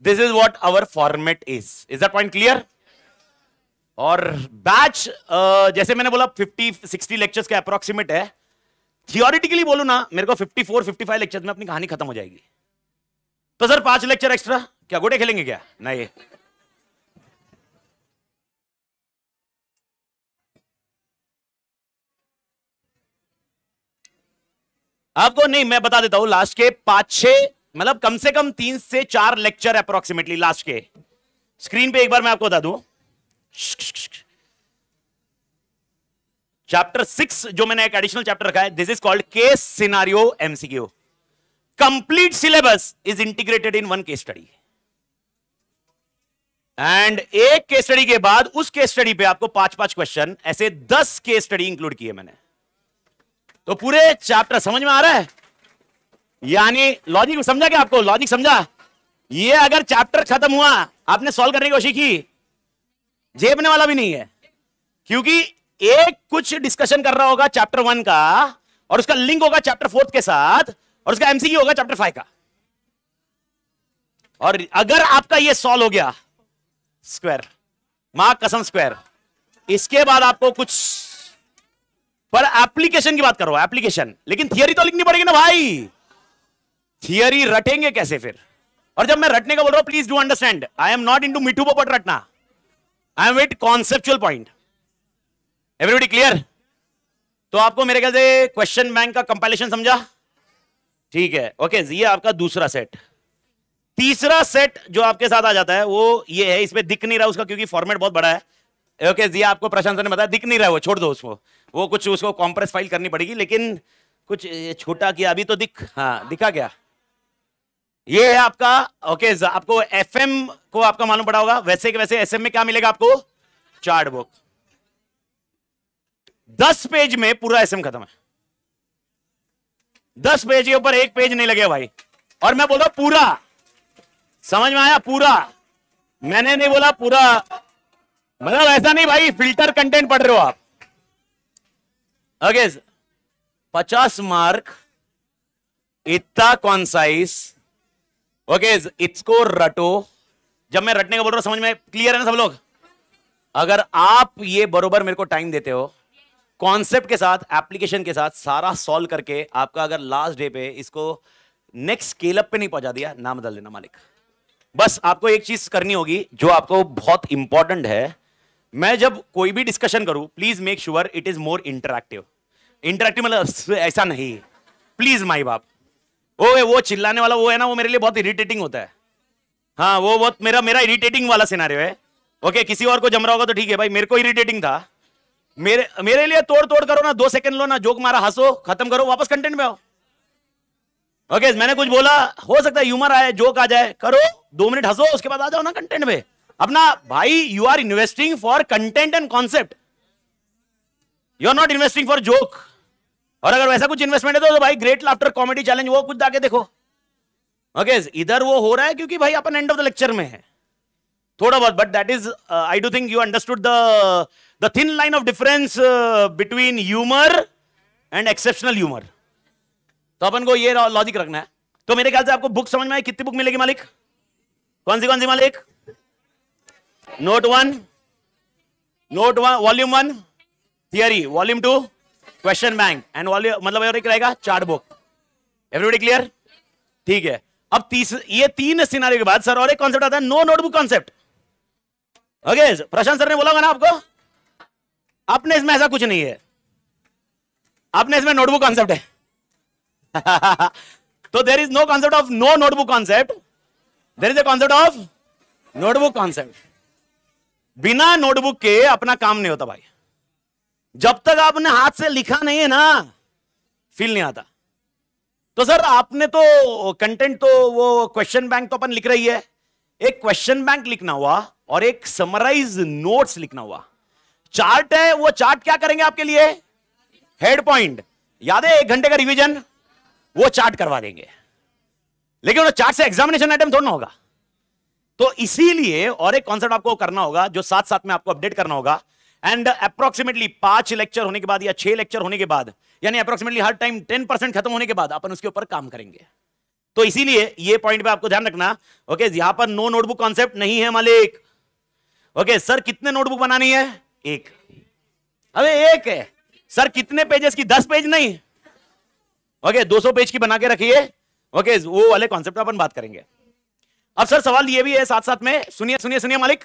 this is what our format is is that point clear और बैच uh, जैसे मैंने बोला 50 60 लेक्चर्स के अप्रोक्सीमेट है थियोरिटिकली बोलो ना मेरे को 54 55 लेक्चर्स में अपनी कहानी खत्म हो जाएगी तो सर पांच लेक्चर एक्स्ट्रा क्या गोटे खेलेंगे क्या नहीं आपको नहीं मैं बता देता हूं लास्ट के पांच छह मतलब कम से कम तीन से चार लेक्चर अप्रोक्सीमेटली लास्ट के स्क्रीन पे एक बार मैं आपको बता दू चैप्टर सिक्स जो मैंने एक एडिशनल चैप्टर रखा है this is called case scenario MCQ complete syllabus is integrated in one case study and एक केस स्टडी के बाद उस केस स्टडी पे आपको पांच पांच क्वेश्चन ऐसे दस केस स्टडी इंक्लूड किए मैंने तो पूरे चैप्टर समझ में आ रहा है यानी लॉजिक समझा क्या आपको लॉजिक समझा ये अगर चैप्टर खत्म हुआ आपने सॉल्व करने की कोशिश की जेबने वाला भी नहीं है क्योंकि एक कुछ डिस्कशन कर रहा होगा चैप्टर वन का और उसका लिंक होगा चैप्टर फोर्थ के साथ और उसका एमसीक्यू होगा चैप्टर फाइव का और अगर आपका ये सॉल्व हो गया स्क्वायर मार्क कसम स्क्वायर इसके बाद आपको कुछ पर एप्लीकेशन की बात करो एप्लीकेशन लेकिन थियरी तो लिखनी पड़ेगी ना भाई थियरी रटेंगे कैसे फिर और जब मैं रटने का बोल रहा हूं please do understand I am not into मिठू पोपट रटना I am with conceptual point everybody clear तो आपको मेरे ख्याल से क्वेश्चन बैंक का कंपाइलेशन समझा ठीक है ओके ये आपका दूसरा सेट तीसरा सेट जो आपके साथ आ जाता है वो ये है इसमें दिख नहीं रहा उसका क्योंकि फॉर्मेट बहुत बड़ा है ओके जी आपको प्रशांत ने बताया दिख नहीं रहा वो छोड़ दो उसको वो कुछ उसको कॉम्प्रेस फाइल करनी पड़ेगी लेकिन कुछ छोटा किया अभी तो दिख हाँ दिखा क्या ये है आपका ओके okay, आपको एफएम को आपका मालूम पड़ा होगा वैसे के वैसे एसएम में क्या मिलेगा आपको चार्ट बुक दस पेज में पूरा एसएम खत्म है दस पेज के ऊपर एक पेज नहीं लगे भाई और मैं बोल रहा पूरा समझ में आया पूरा मैंने नहीं बोला पूरा मतलब ऐसा नहीं भाई फिल्टर कंटेंट पढ़ रहे हो आप ओके पचास मार्क इतना कॉन्साइज ओके को रटो जब मैं रटने का बोल रहा हूं समझ में क्लियर है ना सब लोग अगर आप ये बरोबर मेरे को टाइम देते हो कॉन्सेप्ट के साथ एप्लीकेशन के साथ सारा सॉल्व करके आपका अगर लास्ट डे पे इसको नेक्स्ट स्केल अप पे नहीं पहुंचा दिया नाम बदल देना मालिक बस आपको एक चीज करनी होगी जो आपको बहुत इंपॉर्टेंट है मैं जब कोई भी डिस्कशन करूं please make sure it is more interactive interactive मतलब ऐसा नहीं प्लीज माई बाप वो वो चिल्लाने वाला वो है ना वो मेरे लिए बहुत इरिटेटिंग होता है हाँ वो बहुत मेरा मेरा इरिटेटिंग वाला सिनारियो है ओके किसी और को जम रहा होगा तो ठीक है भाई मेरे को इरिटेटिंग था मेरे मेरे लिए तोड़ तोड़ करो ना दो सेकंड लो ना जोक मारा हंसो खत्म करो वापस कंटेंट में आओ ओके मैंने कुछ बोला हो सकता है ह्यूमर आए जोक आ जाए करो दो मिनट हंसो उसके बाद आ जाओ ना कंटेंट में अपना भाई you are investing for content and concept you are not investing for joke और अगर वैसा कुछ इन्वेस्टमेंट है तो, तो भाई ग्रेट लाफ्टर कॉमेडी चैलेंज वो कुछ जाके देखो ओके okay, इधर वो हो रहा है क्योंकि भाई अपन एंड ऑफ द लेक्चर में है थोड़ा बहुत but that is I do think you understood the the thin line of difference between humour and exceptional humour तो अपन को ये लॉजिक रखना है तो मेरे ख्याल से आपको बुक समझ में आई कितनी बुक मिलेगी मालिक कौन सी कौन सी मालिक note one note one volume one theory volume two question bank and वाले मतलब और एक रहेगा चार्ट बुक एवरीबडी क्लियर ठीक है अब तीस ये तीन सिनारियों के बाद सर और एक कॉन्सेप्ट आता है no notebook concept okay Prashant sir ने बोला होगा ना आपको आपने इसमें ऐसा कुछ नहीं है आपने इसमें नोटबुक कॉन्सेप्ट है तो there is no concept of no notebook concept there is a concept of notebook concept बिना नोटबुक के अपना काम नहीं होता भाई जब तक आपने हाथ से लिखा नहीं है ना फील नहीं आता तो सर आपने तो कंटेंट तो वो क्वेश्चन बैंक तो अपन लिख रही है एक क्वेश्चन बैंक लिखना हुआ और एक समराइज नोट्स लिखना हुआ चार्ट है वो चार्ट क्या करेंगे आपके लिए हेड पॉइंट याद है एक घंटे का रिवीजन वो चार्ट करवा देंगे लेकिन वो चार्ट से एग्जामिनेशन आइटम थोड़ा होगा तो इसीलिए और एक कॉन्सेप्ट आपको करना होगा जो साथ साथ में आपको अपडेट करना होगा एंड अप्रोक्सीमेटली पांच लेक्चर होने के बाद या छह लेक्चर होने के बाद यानी अप्रोक्सीमेटली हर टाइम टेन परसेंट खत्म होने के बाद अपन उसके ऊपर काम करेंगे तो इसीलिए ये पॉइंट पे आपको ध्यान रखना ओके okay, यहां पर नो नोटबुक कॉन्सेप्ट नहीं है मालिक ओके okay, सर कितने नोटबुक बनानी है एक अबे एक है सर कितने पेजेस की दस पेज नहीं ओके दो सौ पेज की बना के रखिए ओके okay, वो वाले कॉन्सेप्ट अपन बात करेंगे अब सर सवाल ये भी है साथ साथ में सुनिए सुनिए सुनिए मालिक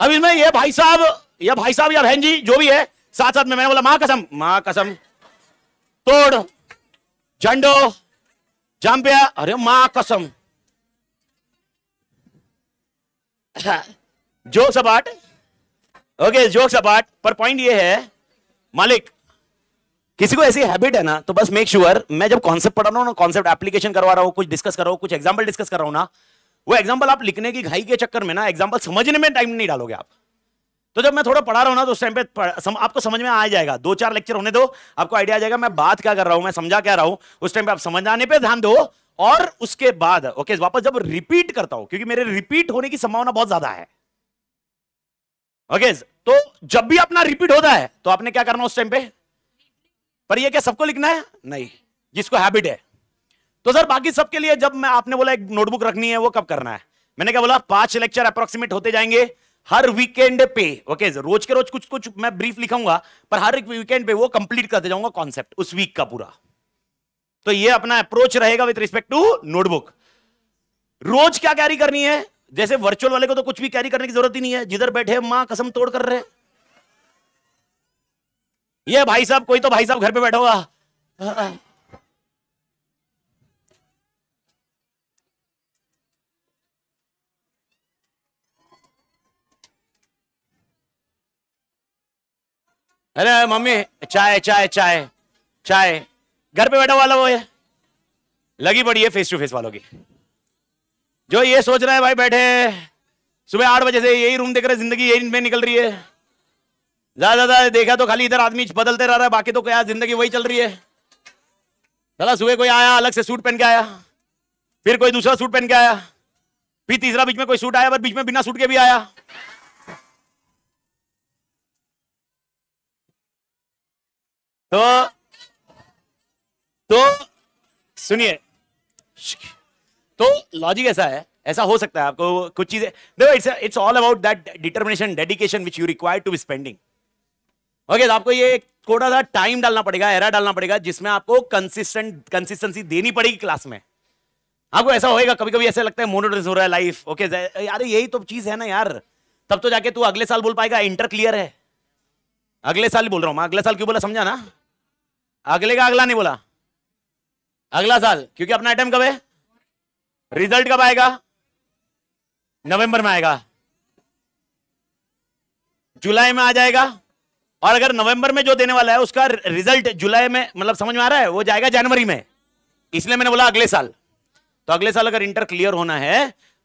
अब इसमें ये भाई साहब या भाई साहब या बहन जी जो भी है साथ साथ में मैंने बोला मां कसम मां कसम तोड़ झंडो जाम्पिया अरे मां कसम जोक सपाट ओके जोक सपाट पर पॉइंट ये है मालिक किसी को ऐसी हैबिट है ना तो बस मेक श्योर sure, मैं जब कॉन्सेप्ट पढ़ा रहा हूँ ना कॉन्सेप्ट एप्लीकेशन करवा रहा हूँ कुछ डिस्कस कर रहा हूँ कुछ एग्जांपल डिस्कस कर रहा हूँ ना वो एग्जाम्पल आप लिखने की घाई के चक्कर में ना एग्जाम्पल समझने में टाइम नहीं डालोगे आप तो जब मैं थोड़ा पढ़ा रहा हूँ ना तो उस टाइम पे सम, आपको समझ में आ जाएगा दो चार लेक्चर होने दो आपको आइडिया आ जाएगा मैं बात क्या कर रहा हूँ मैं समझा क्या रहा हूँ उस टाइम पे आप समझ आने पर ध्यान दो और उसके बाद ओके वापस जब रिपीट करता हूं क्योंकि मेरे रिपीट होने की संभावना बहुत ज्यादा है ओके तो जब भी अपना रिपीट होता है तो आपने क्या करना उस टाइम पे पर ये क्या सबको लिखना है नहीं जिसको हैबिट है तो सर बाकी सबके लिए जब मैं आपने बोला एक नोटबुक रखनी है वो कब करना है मैंने क्या बोला पांच लेक्चर अप्रोक्सीमेट होते जाएंगे हर वीकेंड पे ओके okay, रोज के रोज कुछ कुछ मैं ब्रीफ लिखाऊंगा पर हर एक वीकेंड पे वो कंप्लीट करते जाऊंगा कॉन्सेप्ट उस वीक का पूरा तो ये अपना अप्रोच रहेगा विथ रिस्पेक्ट टू नोटबुक रोज क्या कैरी करनी है जैसे वर्चुअल वाले को तो कुछ भी कैरी करने की जरूरत ही नहीं है जिधर बैठे मां कसम तोड़ कर रहे ये भाई साहब कोई तो भाई साहब घर पे बैठा होगा अरे मम्मी चाय चाय चाय चाय घर पे बैठा वाला वो है लगी पड़ी है फेस टू फेस वालों की जो ये सोच रहा है भाई बैठे सुबह आठ बजे से यही रूम देख रहे जिंदगी यही में निकल रही है ज्यादा ज्यादा देखा तो खाली इधर आदमी बदलते रह रहा है बाकी तो क्या जिंदगी वही चल रही है चला सुबह कोई आया अलग से सूट पहन के आया फिर कोई दूसरा सूट पहन के आया फिर तीसरा बीच में कोई सूट आया पर बीच में बिना सूट के भी आया तो तो सुनिए तो लॉजिक ऐसा है ऐसा हो सकता है आपको कुछ चीजें देखो it's it's all about that determination dedication which you require to be spending okay तो आपको ये थोड़ा सा टाइम डालना पड़ेगा एरा डालना पड़ेगा जिसमें आपको कंसिस्टेंट कंसिस्टेंसी देनी पड़ेगी क्लास में आपको ऐसा होएगा कभी कभी ऐसा लगता है मोनोटोनस हो रहा है लाइफ ओके यार यही तो चीज है ना यार तब तो जाके तू अगले साल बोल पाएगा इंटर क्लियर है अगले साल बोल रहा हूं मैं अगले साल क्यों बोला समझा ना अगले का अगला नहीं बोला अगला साल क्योंकि अपना आइटम कब है रिजल्ट कब आएगा नवंबर में आएगा जुलाई में आ जाएगा और अगर नवंबर में जो देने वाला है उसका रिजल्ट जुलाई में मतलब समझ में आ रहा है वो जाएगा जनवरी में इसलिए मैंने बोला अगले साल तो अगले साल अगर इंटर क्लियर होना है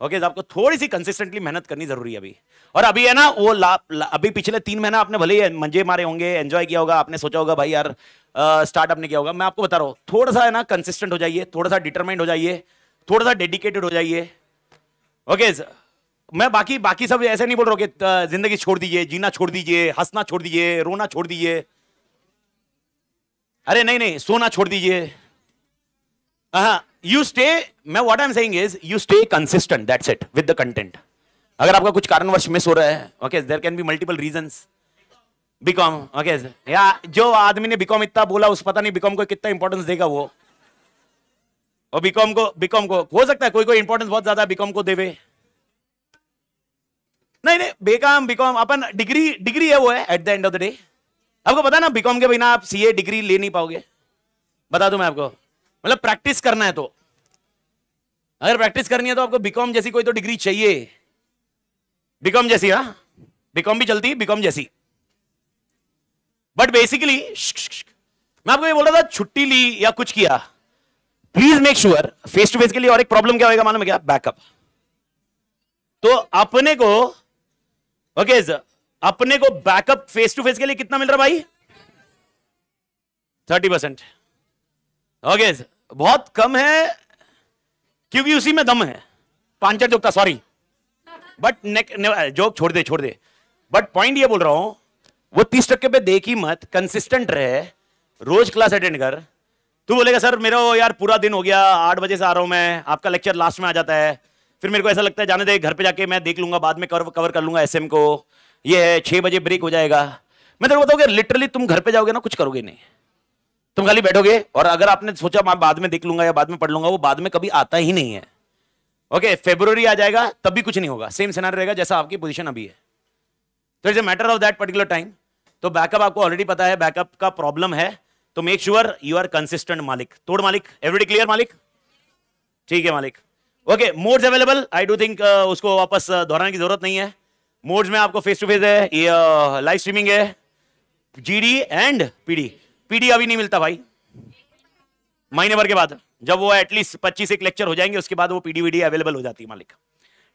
ओके तो आपको थोड़ी सी कंसिस्टेंटली मेहनत करनी जरूरी है अभी और अभी है ना वो ला, ला अभी पिछले तीन महीना आपने भले ही मजे मारे होंगे एंजॉय किया होगा आपने सोचा होगा भाई यार स्टार्टअप ने किया होगा मैं आपको बता रहा हूं थोड़ा सा है ना कंसिस्टेंट हो जाइए थोड़ा सा डिटरमाइंड हो जाइए थोड़ा सा डेडिकेटेड हो जाइए ओके मैं बाकी बाकी सब ऐसे नहीं बोल रहा हूँ कि जिंदगी छोड़ दीजिए जीना छोड़ दीजिए हंसना छोड़ दीजिए रोना छोड़ दीजिए अरे नहीं नहीं सोना छोड़ दीजिए यू स्टे मैं what I am saying is you stay consistent that's it with the content अगर आपका कुछ कारणवश मिस हो रहा है okay there can be multiple reasons become okay या जो आदमी ने बीकॉम इतना बोला उस पता नहीं बीकॉम को कितना इंपॉर्टेंस देगा वो और बीकॉम को बीकॉम को हो सकता है कोई कोई इंपॉर्टेंस बहुत ज्यादा बीकॉम को देवे नहीं नहीं बेकॉम बीकॉम अपन डिग्री डिग्री है वो है at the end of the day आपको पता ना बीकॉम के बिना आप सीए डिग्री ले नहीं पाओगे बता दू मैं आपको मतलब प्रैक्टिस करना है तो अगर प्रैक्टिस करनी है तो आपको बीकॉम जैसी कोई तो डिग्री चाहिए बीकॉम जैसी हाँ बीकॉम भी चलती बीकॉम जैसी बट बेसिकली मैं आपको ये बोल रहा था छुट्टी ली या कुछ किया please make sure face to face के लिए और एक प्रॉब्लम क्या होगा मालूम है क्या बैकअप तो अपने को ओके okay, अपने को बैकअप फेस टू फेस के लिए कितना मिल रहा भाई थर्टी परसेंट ओके बहुत कम है क्योंकि उसी में दम है पांचर जोक था सॉरी बट नेक जोक छोड़ दे छोड़ दे बट पॉइंट ये बोल रहा हूं वो तीस टक्के पे देख ही मत कंसिस्टेंट रहे रोज क्लास अटेंड कर तू बोलेगा सर मेरा यार पूरा दिन हो गया आठ बजे से आ रहा हूँ मैं आपका लेक्चर लास्ट में आ जाता है फिर मेरे को ऐसा लगता है जाने दे घर पे जाके मैं देख लूंगा बाद में कवर कवर कर लूंगा एसएम को ये है छः बजे ब्रेक हो जाएगा मैं तेरे बताऊँ लिटरली तुम घर पे जाओगे ना कुछ करोगे नहीं तुम खाली बैठोगे और अगर आपने सोचा मैं बाद में देख लूंगा या बाद में पढ़ लूंगा वो बाद में कभी आता ही नहीं है ओके फेब्रवरी आ जाएगा तब भी कुछ नहीं होगा सेम सिनारी रहेगा जैसा आपकी पोजिशन अभी है तो it's a matter of that particular time तो बैकअप आपको ऑलरेडी पता है बैकअप का प्रॉब्लम है तो make sure you are consistent मालिक तोड़ मालिक एवरीडी क्लियर मालिक ठीक है मालिक okay modes available I do think उसको वापस uh, दोहराने की जरूरत नहीं है मोड्स में आपको फेस टू फेस है लाइव uh, स्ट्रीमिंग है जीडी एंड पीडी पीडी अभी नहीं मिलता भाई महीने भर के बाद जब वो एटलीस्ट पच्चीस एक लेक्चर हो जाएंगे उसके बाद वो पीडी वीडी अवेलेबल हो जाती है मालिक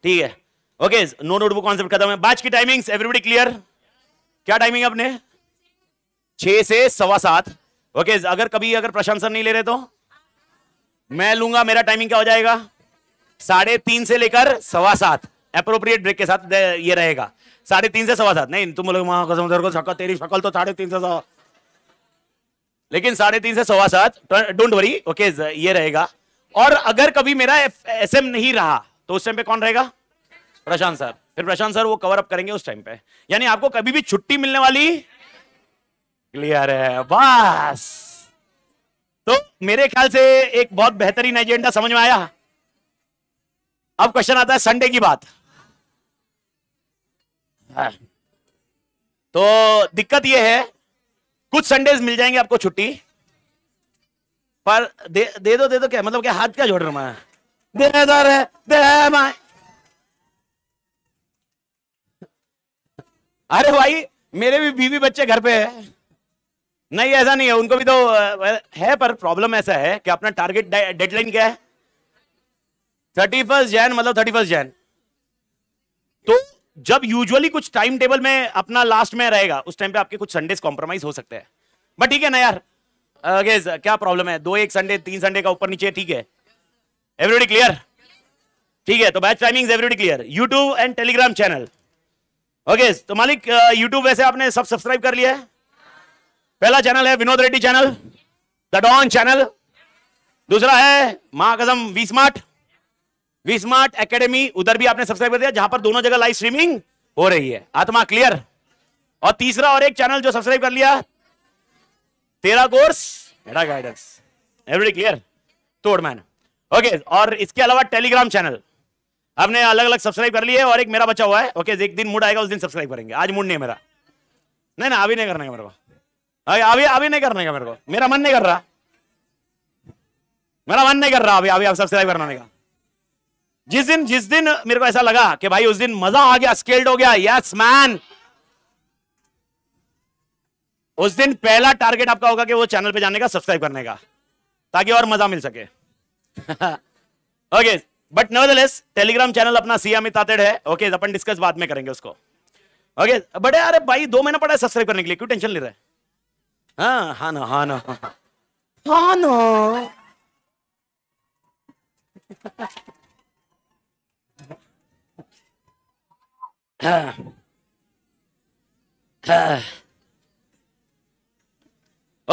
ठीक है ओके नो नोटबुक कॉन्सेप्ट खत्म है बैच की टाइमिंग्स एवरीबडी क्लियर क्या टाइमिंग अपने छह से सवा सात ओके अगर कभी अगर प्रशंसन नहीं ले रहे तो मैं लूंगा मेरा टाइमिंग क्या हो जाएगा साढ़े तीन से लेकर सवा सात अप्रोप्रिएट ब्रेक के साथ ये रहेगा साढ़े तीन से सवा सात नहीं तुम लोग तेरी शक्ल तो साढ़े तीन से सवा लेकिन साढ़े तीन से सवा सात डोंट वरी ओके ये रहेगा और अगर कभी मेरा एस नहीं रहा तो उस टाइम पे कौन रहेगा प्रशांत सर फिर प्रशांत सर वो कवर अप करेंगे उस टाइम पे यानी आपको कभी भी छुट्टी मिलने वाली क्लियर है बस तो मेरे ख्याल से एक बहुत बेहतरीन एजेंडा समझ में आया अब क्वेश्चन आता है संडे की बात हाँ। तो दिक्कत यह है कुछ संडेज मिल जाएंगे आपको छुट्टी पर दे, दे दो दे दो क्या मतलब क्या हाथ क्या जोड़ रहा है दे दो रे दे मैं अरे भाई मेरे भी बीवी बच्चे घर पे है नहीं ऐसा नहीं है उनको भी तो है पर प्रॉब्लम ऐसा है कि अपना टारगेट डेडलाइन क्या है थर्टी फर्स्ट जैन मतलब थर्टी फर्स्ट जैन तो जब यूजुअली कुछ टाइम टेबल में अपना लास्ट में रहेगा उस टाइम पे आपके कुछ संडे कॉम्प्रोमाइज हो सकते हैं बट ठीक है ना यार गेज क्या प्रॉब्लम है दो एक संडे तीन संडे का ऊपर नीचे ठीक है एवरीडी क्लियर ठीक है तो batch timings everybody clear YouTube and Telegram channel okay तो मालिक यूट्यूब वैसे आपने सब सब्सक्राइब कर लिया है पहला चैनल है Vinod Reddy channel the don channel दूसरा है महाकजम V smart V smart academy उधर भी आपने सब्सक्राइब कर दिया जहां पर दोनों जगह लाइव स्ट्रीमिंग हो रही है आत्मा क्लियर और तीसरा और एक चैनल जो सब्सक्राइब कर लिया तेरा कोर्स गाइडेंस एवरी क्लियर तोड़ मैन ओके और इसके अलावा टेलीग्राम चैनल आपने अलग अलग सब्सक्राइब कर लिए और एक मेरा बचा हुआ है ओके एक दिन मूड आएगा उस दिन सब्सक्राइब करेंगे आज मूड नहीं है मेरा नहीं ना अभी नहीं करने का मेरे को अभी अभी नहीं करने का मेरे को मेरा मन नहीं कर रहा मेरा मन नहीं कर रहा अभी अभी आप सब्सक्राइब करने का जिस दिन जिस दिन मेरे को ऐसा लगा कि भाई उस दिन मजा आ गया स्केल्ड हो गया यस मैन उस दिन पहला टारगेट आपका होगा कि वो चैनल पे जाने का सब्सक्राइब करने का ताकि और मजा मिल सके okay okay. But this Telegram channel अपना अमित तातेड़ है ओके अपन डिस्कस बाद में करेंगे उसको ओके बड़े अरे भाई दो महीना पड़ा है सब्सक्राइब करने के लिए क्यों टेंशन ले रहे हाँ हाँ ना हाँ ना हाँ ना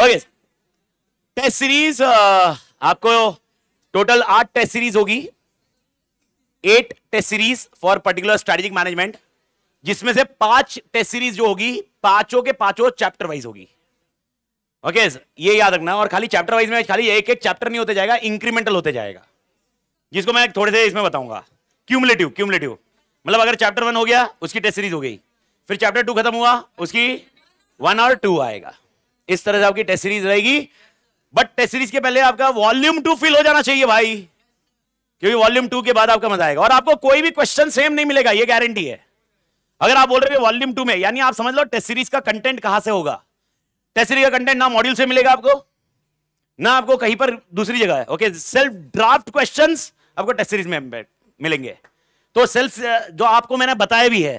ओके टेस्ट सीरीज आपको टोटल आठ टेस्ट सीरीज होगी eight test series for particular strategic management जिसमें से पांच टेस्ट सीरीज जो होगी पांचों के पांचों चैप्टर वाइज होगी ओके okay, ये याद रखना और खाली चैप्टर वाइज में खाली एक एक चैप्टर नहीं होते जाएगा इंक्रीमेंटल होते जाएगा जिसको मैं थोड़े से इसमें बताऊंगा क्यूमलेटिव क्यूमलेटिव मतलब अगर चैप्टर वन हो गया उसकी टेस्ट सीरीज हो गई फिर चैप्टर टू खत्म हुआ उसकी वन और टू आएगा इस तरह से आपकी टेस्ट सीरीज रहेगी बट टेस्ट सीरीज के पहले आपका वॉल्यूम टू फिल हो जाना चाहिए भाई क्योंकि वॉल्यूम टू के बाद आपका मजा आएगा और आपको कोई भी क्वेश्चन सेम नहीं मिलेगा ये गारंटी है अगर आप बोल रहे हो वॉल्यूम टू में यानी आप समझ लो टेस्ट सीरीज का कंटेंट कहां से होगा टेस्ट सीरीज का कंटेंट ना मॉड्यूल से मिलेगा आपको ना आपको कहीं पर दूसरी जगह है ओके सेल्फ ड्राफ्ट क्वेश्चन आपको टेस्ट सीरीज में मिलेंगे तो सेल्फ जो आपको मैंने बताया भी है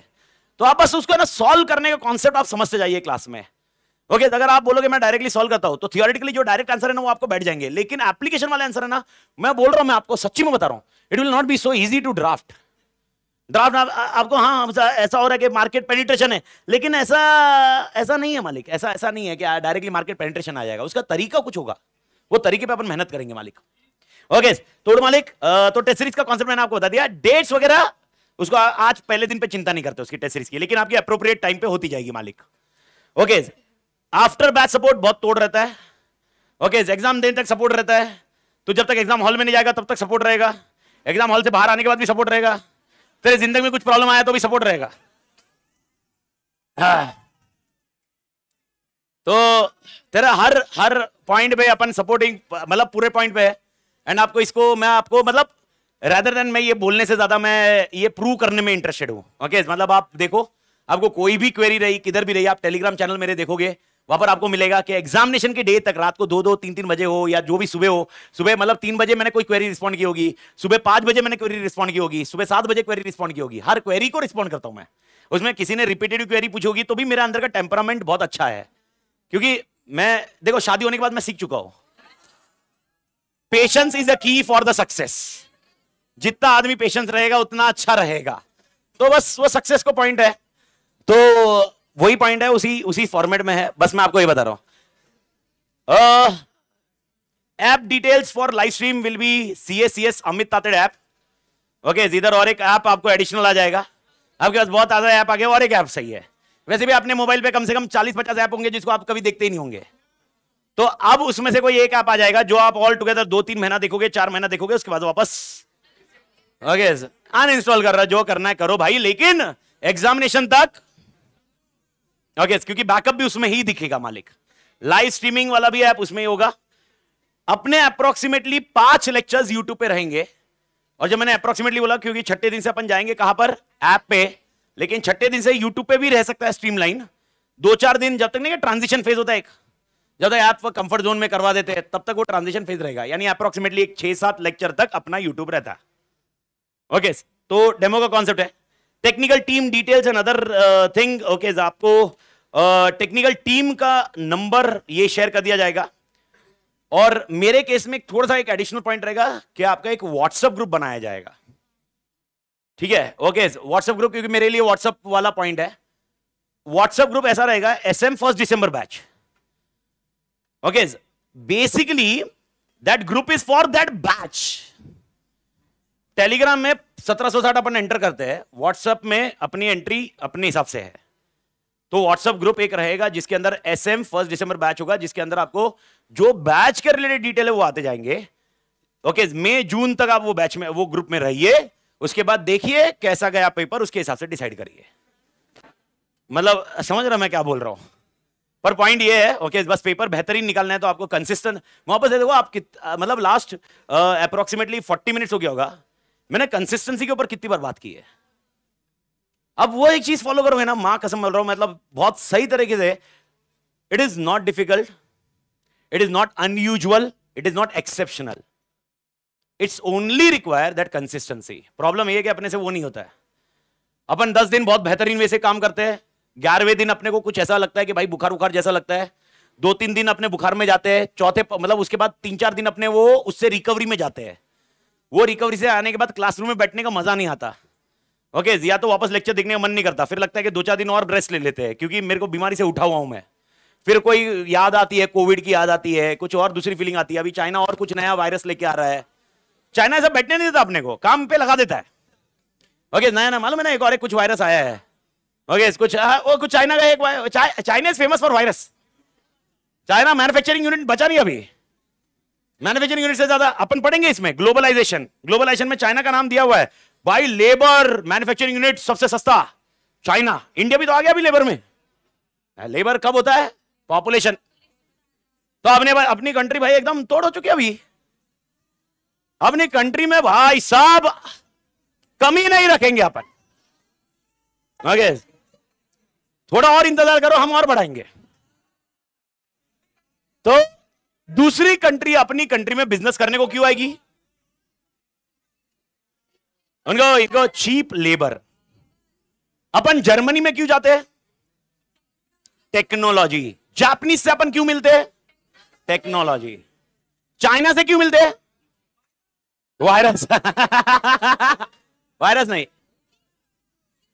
तो आप बस उसको ना सॉल्व करने का कॉन्सेप्ट आप समझते जाइए क्लास में ओके okay, अगर आप बोलोगे मैं डायरेक्टली सॉल्व करता हूं तो थियोरिटिकली जो डायरेक्ट आंसर है ना वो आपको बैठ जाएंगे लेकिन एप्लीकेशन वाले आंसर है ना मैं बोल रहा हूं मैं आपको सच्ची में बता रहा हूं it will not be so easy to draft draft आप, आपको हाँ ऐसा हो रहा है कि मार्केट पेनिट्रेशन है लेकिन ऐसा ऐसा नहीं है मालिक ऐसा ऐसा नहीं है कि डायरेक्टली मार्केट पेनिट्रेशन आ जाएगा उसका तरीका कुछ होगा वो तरीके पे अपन मेहनत करेंगे मालिक ओके तोड़ मालिक तो टेस्ट सीरीज का कॉन्सेप्ट मैंने आपको बता दिया डेट्स वगैरह उसको आज पहले दिन पे चिंता नहीं करते उसकी टेस्ट सीरीज की लेकिन आपकी अप्रोप्रिएट टाइम पे होती जाएगी मालिक ओके आफ्टर बैच सपोर्ट बहुत तोड़ रहता है ओके okay, एग्जाम देने तक सपोर्ट रहता है तो जब तक एग्जाम हॉल में नहीं जाएगा तब तक सपोर्ट रहेगा एग्जाम हॉल से बाहर आने के बाद भी सपोर्ट रहेगा तेरे जिंदगी में कुछ प्रॉब्लम आया तो भी सपोर्ट रहेगा हाँ। तो तेरा हर हर पॉइंट पे अपन सपोर्टिंग मतलब पूरे पॉइंट पे है एंड आपको इसको मैं आपको मतलब रेदर देन मैं ये बोलने से ज्यादा मैं ये प्रूव करने में इंटरेस्टेड हूँ ओके okay? मतलब आप देखो आपको कोई भी क्वेरी रही किधर भी रही आप टेलीग्राम चैनल मेरे देखोगे वहां पर आपको मिलेगा कि एग्जामिनेशन के डे तक रात को दो दो तीन तीन बजे हो या जो भी सुबह हो सुबह मतलब तीन बजे मैंने कोई क्वेरी रिस्पॉन्ड की होगी सुबह पांच बजे मैंने क्वेरी रिस्पॉन्ड की होगी सुबह सात बजे क्वेरी रिस्पॉन्ड की होगी हर क्वेरी को रिस्पॉन्ड करता हूं मैं उसमें किसी ने रिपीटेड क्वेरी पूछी होगी तो भी मेरा अंदर का टेम्परामेंट बहुत अच्छा है क्योंकि मैं देखो शादी होने के बाद मैं सीख चुका हूं patience is the key for the success जितना आदमी पेशेंस रहेगा उतना अच्छा रहेगा तो बस वो सक्सेस को पॉइंट है तो वही पॉइंट है उसी उसी फॉर्मेट में है बस मैं आपको ये बता रहा हूं app details for live stream will be C S C S Amit Tated app okay जिधर और एक ऐप आपको एडिशनल आ जाएगा आपके पास बहुत ज्यादा ऐप आ गया और एक ऐप सही है वैसे भी अपने मोबाइल पे कम से कम 40-50 ऐप होंगे जिसको आप कभी देखते ही नहीं होंगे तो अब उसमें से कोई एक ऐप आ जाएगा जो आप ऑल टुगेदर दो तीन महीना देखोगे चार महीना देखोगे उसके बाद वापस ओके अनइंस्टॉल कर रहा जो करना है करो भाई लेकिन एग्जामिनेशन तक ओके okay, क्योंकि बैकअप भी उसमें ही दिखेगा मालिक लाइव स्ट्रीमिंग वाला भी ऐप उसमें ही होगा अपने अप्रोक्सीमेटली पांच लेक्चर्स यूट्यूब पे रहेंगे और जब मैंने अप्रोक्सीमेटली बोला क्योंकि छठे दिन से अपन जाएंगे कहां पर ऐप पे लेकिन छठे दिन से यूट्यूब पे भी रह सकता है स्ट्रीम दो चार दिन जब तक नहीं ट्रांजिशन फेज होता है एक जब तक ऐप कंफर्ट जोन में करवा देते हैं तब तक वो ट्रांजिशन फेज रहेगा यानी अप्रोक्सीमेटली एक छह सात लेक्चर तक अपना यूट्यूब रहता है ओके तो डेमो का कॉन्सेप्ट है technical team details and other thing okay आपको टेक्निकल uh, टीम का नंबर ये शेयर कर दिया जाएगा और मेरे केस में थोड़ा सा एक एडिशनल पॉइंट रहेगा कि आपका एक व्हाट्सएप ग्रुप बनाया जाएगा ठीक है ओके व्हाट्सएप ग्रुप क्योंकि मेरे लिए व्हाट्सएप वाला पॉइंट है व्हाट्सएप ग्रुप ऐसा रहेगा S M first December batch okay basically that group is for that batch Telegram में सत्रह सौ साठ अपन एंटर करते हैं व्हाट्सएप में अपनी एंट्री अपने हिसाब से है तो व्हाट्सएप ग्रुप एक रहेगा जिसके अंदर S M first December batch होगा जिसके अंदर आपको जो बैच के रिलेटेड डिटेल है वो आते जाएंगे ओके मई जून तक आप वो बैच में वो ग्रुप में रहिए उसके बाद देखिए कैसा गया पेपर उसके हिसाब से डिसाइड करिए मतलब समझ रहा मैं क्या बोल रहा हूं पर पॉइंट ये है ओके okay, बस पेपर बेहतरीन निकालना है तो आपको कंसिस्टेंट वापस दे देखो आप मतलब लास्ट अप्रोक्सीमेटली फोर्टी मिनट्स हो गया होगा मैंने कंसिस्टेंसी के ऊपर कितनी बार बात की है अब वो एक चीज फॉलो करोगे ना मां कसम बोल रहा हूं मतलब बहुत सही तरीके से it is not difficult it is not unusual it is not exceptional it's only require that consistency problem यह कि अपने से वो नहीं होता है अपन दस दिन बहुत बेहतरीन वे से काम करते हैं ग्यारहवें दिन अपने को कुछ ऐसा लगता है कि भाई बुखार उखार जैसा लगता है दो तीन दिन अपने बुखार में जाते हैं चौथे मतलब उसके बाद तीन चार दिन अपने वो उससे रिकवरी में जाते हैं वो रिकवरी से आने के बाद क्लासरूम में बैठने का मजा नहीं आता ओके okay, या तो वापस लेक्चर देखने का मन नहीं करता फिर लगता है कि दो चार दिन और ड्रेस ले लेते हैं क्योंकि मेरे को बीमारी से उठा हुआ हूं मैं फिर कोई याद आती है कोविड की याद आती है कुछ और दूसरी फीलिंग आती है अभी चाइना और कुछ नया वायरस लेके आ रहा है चाइना ऐसा बैठने नहीं देता अपने को काम पे लगा देता है ओके नया ना मालूम है ना एक और एक कुछ वायरस आया है ओके कुछ हाँ, वो कुछ चाइना का एक China is famous for virus China manufacturing unit बचा नहीं अभी मैन्युफैक्चरिंग यूनिट से ज्यादा अपन पढ़ेंगे इसमें ग्लोबलाइजेशन ग्लोबलाइजेशन में चाइना का नाम दिया हुआ है बाई लेबर मैन्युफैक्चरिंग यूनिट सबसे सस्ता चाइना इंडिया भी तो आ गया अभी लेबर में लेबर कब होता है पॉपुलेशन तो अपने अपनी कंट्री भाई एकदम तोड़ हो चुकी है अभी अपनी कंट्री में भाई साहब कमी नहीं रखेंगे अपन ओके थोड़ा और इंतजार करो हम और बढ़ाएंगे तो दूसरी कंट्री अपनी कंट्री में बिजनेस करने को क्यों आएगी उनका एक चीप लेबर अपन जर्मनी में क्यों जाते हैं टेक्नोलॉजी जापनीज से अपन क्यों मिलते हैं टेक्नोलॉजी चाइना से क्यों मिलते हैं वायरस वायरस नहीं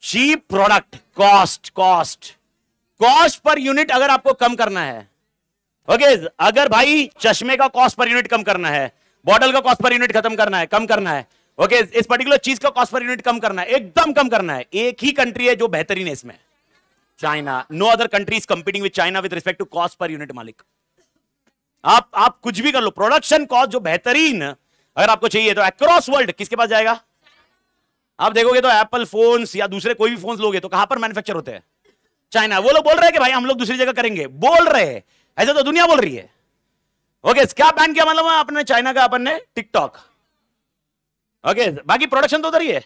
cheap product cost cost cost per unit अगर आपको कम करना है ओके अगर भाई चश्मे का कॉस्ट पर यूनिट कम करना है बॉटल का कॉस्ट पर यूनिट खत्म करना है कम करना है ओके okay, इस पर्टिकुलर चीज का कॉस्ट पर यूनिट कम करना है एकदम कम करना है एक ही कंट्री है जो बेहतरीन है इसमें China no other countries competing with China with respect to cost per unit मालिक आप आप कुछ भी कर लो प्रोडक्शन कॉस्ट जो बेहतरीन अगर आपको चाहिए तो अक्रॉस वर्ल्ड किसके पास जाएगा आप देखोगे तो एप्पल फोन्स या दूसरे कोई भी फोन्स लोगे तो कहां पर मैन्युफैक्चर होते हैं चाइना वो लोग बोल रहे हैं कि भाई हम लोग दूसरी जगह करेंगे बोल रहे हैं ऐसा तो दुनिया बोल रही है ओके okay, क्या बैन किया मतलब अपने चाइना का अपन ने टिकटॉक ओके okay, बाकी प्रोडक्शन तो उधर ही है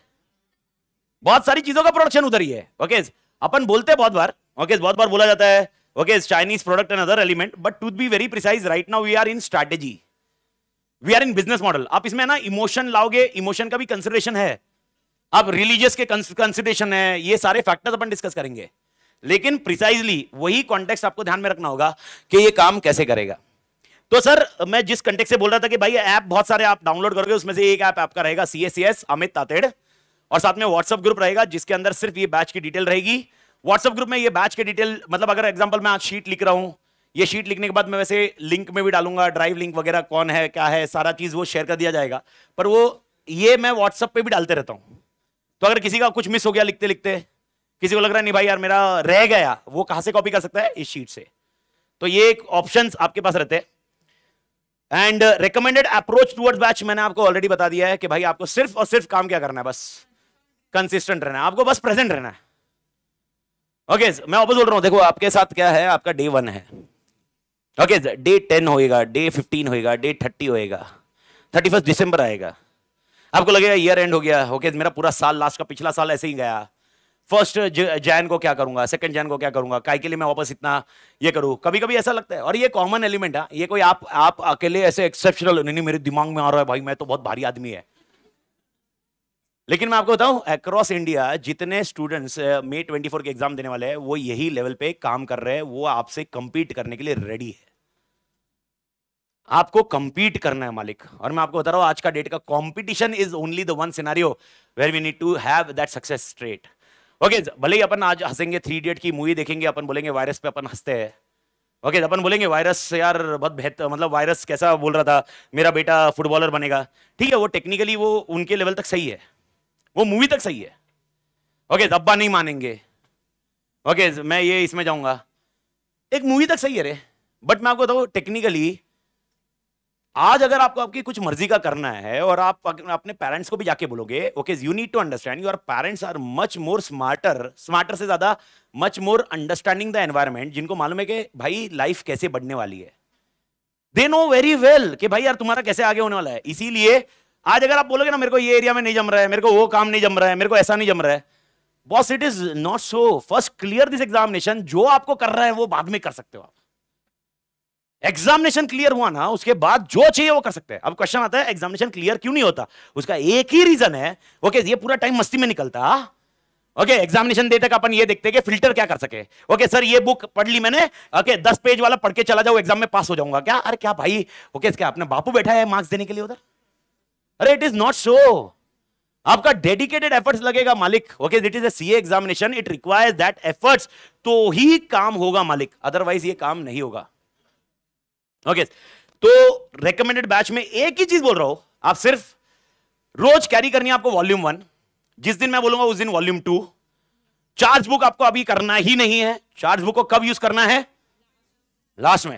बहुत सारी चीजों का प्रोडक्शन उधर ही है ओके okay, अपन बोलते बहुत बार ओके बहुत बार बोला जाता है okay Chinese product and other element but to be very precise right now we are in strategy we are in business model आप इसमें ना इमोशन लाओगे इमोशन का भी कंसिडरेशन है आप रिलीजियस के कंसिडरेशन है ये सारे फैक्टर्स अपन डिस्कस करेंगे लेकिन प्रिसाइजली वही कॉन्टेक्स्ट आपको ध्यान में रखना होगा कि ये काम कैसे करेगा तो सर मैं जिस कंटेक्ट से बोल रहा था कि भाई ऐप बहुत सारे आप डाउनलोड करोगे उसमें से एक ऐप आपका रहेगा सी अमित तातेड़ और साथ में व्हाट्सअप ग्रुप रहेगा जिसके अंदर सिर्फ ये बैच की डिटेल रहेगी व्हाट्सअप ग्रुप में ये बैच की डिटेल मतलब अगर एग्जाम्पल मैं आज शीट लिख रहा हूं ये शीट लिखने के बाद मैं वैसे लिंक में भी डालूंगा ड्राइव लिंक वगैरह कौन है क्या है सारा चीज़ वो शेयर कर दिया जाएगा पर वो ये मैं व्हाट्सअप पे भी डालते रहता हूं तो अगर किसी का कुछ मिस हो गया लिखते लिखते किसी को लग रहा है नहीं भाई यार मेरा रह गया वो कहां से कॉपी कर सकता है इस शीट से तो ये एक ऑप्शन आपके पास रहते हैं and recommended approach toward batch मैंने आपको ऑलरेडी बता दिया है कि भाई आपको सिर्फ और सिर्फ काम क्या करना है बस कंसिस्टेंट रहना है आपको बस प्रेजेंट रहना है ओके okay, मैं ऑपोज बोल रहा हूं देखो आपके साथ क्या है आपका डे वन है ओके डे टेन होएगा डे फिफ्टीन होएगा डे थर्टी होएगा थर्टी फर्स्ट दिसंबर आएगा आपको लगेगा ईयर एंड हो गया ओके okay, मेरा पूरा साल लास्ट का पिछला साल ऐसे ही गया फर्स्ट जैन uh, uh, को क्या करूंगा सेकंड जैन को क्या करूंगा काय के लिए मैं वापस इतना ये करूँ कभी कभी ऐसा लगता है और ये कॉमन एलिमेंट है ये कोई आप आप अकेले ऐसे एक्सेप्शनल नहीं मेरे दिमाग में आ रहा है भाई मैं तो बहुत भारी आदमी है लेकिन मैं आपको बताऊं अक्रॉस इंडिया जितने स्टूडेंट्स मे ट्वेंटी फोर के एग्जाम देने वाले हैं वो यही लेवल पे काम कर रहे हैं वो आपसे कंपीट करने के लिए रेडी है आपको कंपीट करना है मालिक और मैं आपको बता रहा हूं आज का डेट का competition is only the one scenario where we need to have that success straight okay okay, भले ही अपन आज हंसेंगे थ्री इडियट की मूवी देखेंगे अपन बोलेंगे वायरस पे अपन हंसते हैं ओके okay, अपन बोलेंगे वायरस यार बहुत बेहतर मतलब वायरस कैसा बोल रहा था मेरा बेटा फुटबॉलर बनेगा ठीक है वो टेक्निकली वो उनके लेवल तक सही है वो मूवी तक सही है ओके okay, अब्बा नहीं मानेंगे ओके मैं ये इसमें जाऊंगा एक मूवी तक सही है रे बट मैं आपको बताऊँ टेक्निकली आज अगर आपको आपकी कुछ मर्जी का करना है और आप अपने पेरेंट्स को भी जाके बोलोगे okay you need to understand your parents are much more smarter smarter से ज्यादा much more understanding the environment जिनको मालूम है कि भाई लाइफ कैसे बढ़ने वाली है दे नो वेरी वेल कि भाई यार तुम्हारा कैसे आगे होने वाला है इसीलिए आज अगर आप बोलोगे ना मेरे को ये एरिया में नहीं जम रहा है मेरे को वो काम नहीं जम रहा है मेरे को ऐसा नहीं जम रहा है boss it is not so first clear this examination जो आपको कर रहा है वो बाद में कर सकते हो आप एग्जामिनेशन क्लियर हुआ ना उसके बाद जो चाहिए वो कर सकते हैं अब क्वेश्चन आता है एग्जामिनेशन क्लियर क्यों नहीं होता उसका एक ही रीजन है ओके ये पूरा टाइम मस्ती में निकलता ओके एग्जामिनेशन दे तक अपन ये देखते कि फिल्टर क्या कर सके ओके सर ये बुक पढ़ ली मैंने ओके दस पेज वाला पढ़ के चला जाओ एग्जाम में पास हो जाऊंगा क्या अरे क्या भाई ओके इसके अपने बापू बैठा है मार्क्स देने के लिए उधर अरे इट इज नॉट सो आपका डेडिकेटेड एफर्ट्स लगेगा मालिक okay this is C examination it requires that efforts तो ही काम होगा मालिक अदरवाइज ये काम नहीं होगा ओके तो रिकमेंडेड बैच में एक ही चीज बोल रहा हो आप सिर्फ रोज कैरी करनी है आपको वॉल्यूम वन जिस दिन मैं बोलूंगा उस दिन वॉल्यूम टू चार्ज बुक आपको अभी करना ही नहीं है चार्ज बुक को कब यूज करना है लास्ट में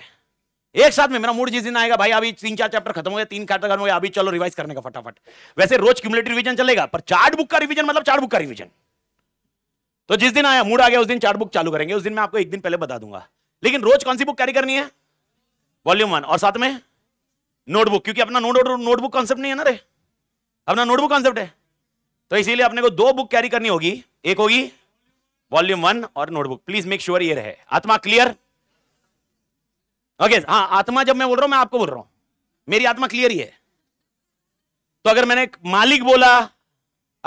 एक साथ में मेरा मूड जिस दिन आएगा भाई अभी तीन चार चैप्टर खत्म हो गया तीन चैप्टर खत्म हो गया अभी चलो रिवाइज करने का फटाफट वैसे रोज क्यूमलेटिव रिविजन चलेगा पर चार्ट बुक का रिविजन मतलब चार्ट बुक का रिविजन तो जिस दिन आया मूड आ गया उस दिन चार्ट बुक चालू करेंगे उस दिन मैं आपको एक दिन पहले बता दूंगा लेकिन रोज कौन सी बुक कैरी करनी है वॉल्यूम वन और साथ में नोटबुक क्योंकि अपना नोट नोटबुक कॉन्सेप्ट नहीं है ना रे अपना नोटबुक कॉन्सेप्ट है तो इसीलिए अपने को दो बुक कैरी करनी होगी एक होगी वॉल्यूम वन और नोटबुक प्लीज मेक श्योर ये रहे आत्मा क्लियर ओके okay, हाँ आत्मा जब मैं बोल रहा हूं मैं आपको बोल रहा हूं मेरी आत्मा क्लियर ही है तो अगर मैंने मालिक बोला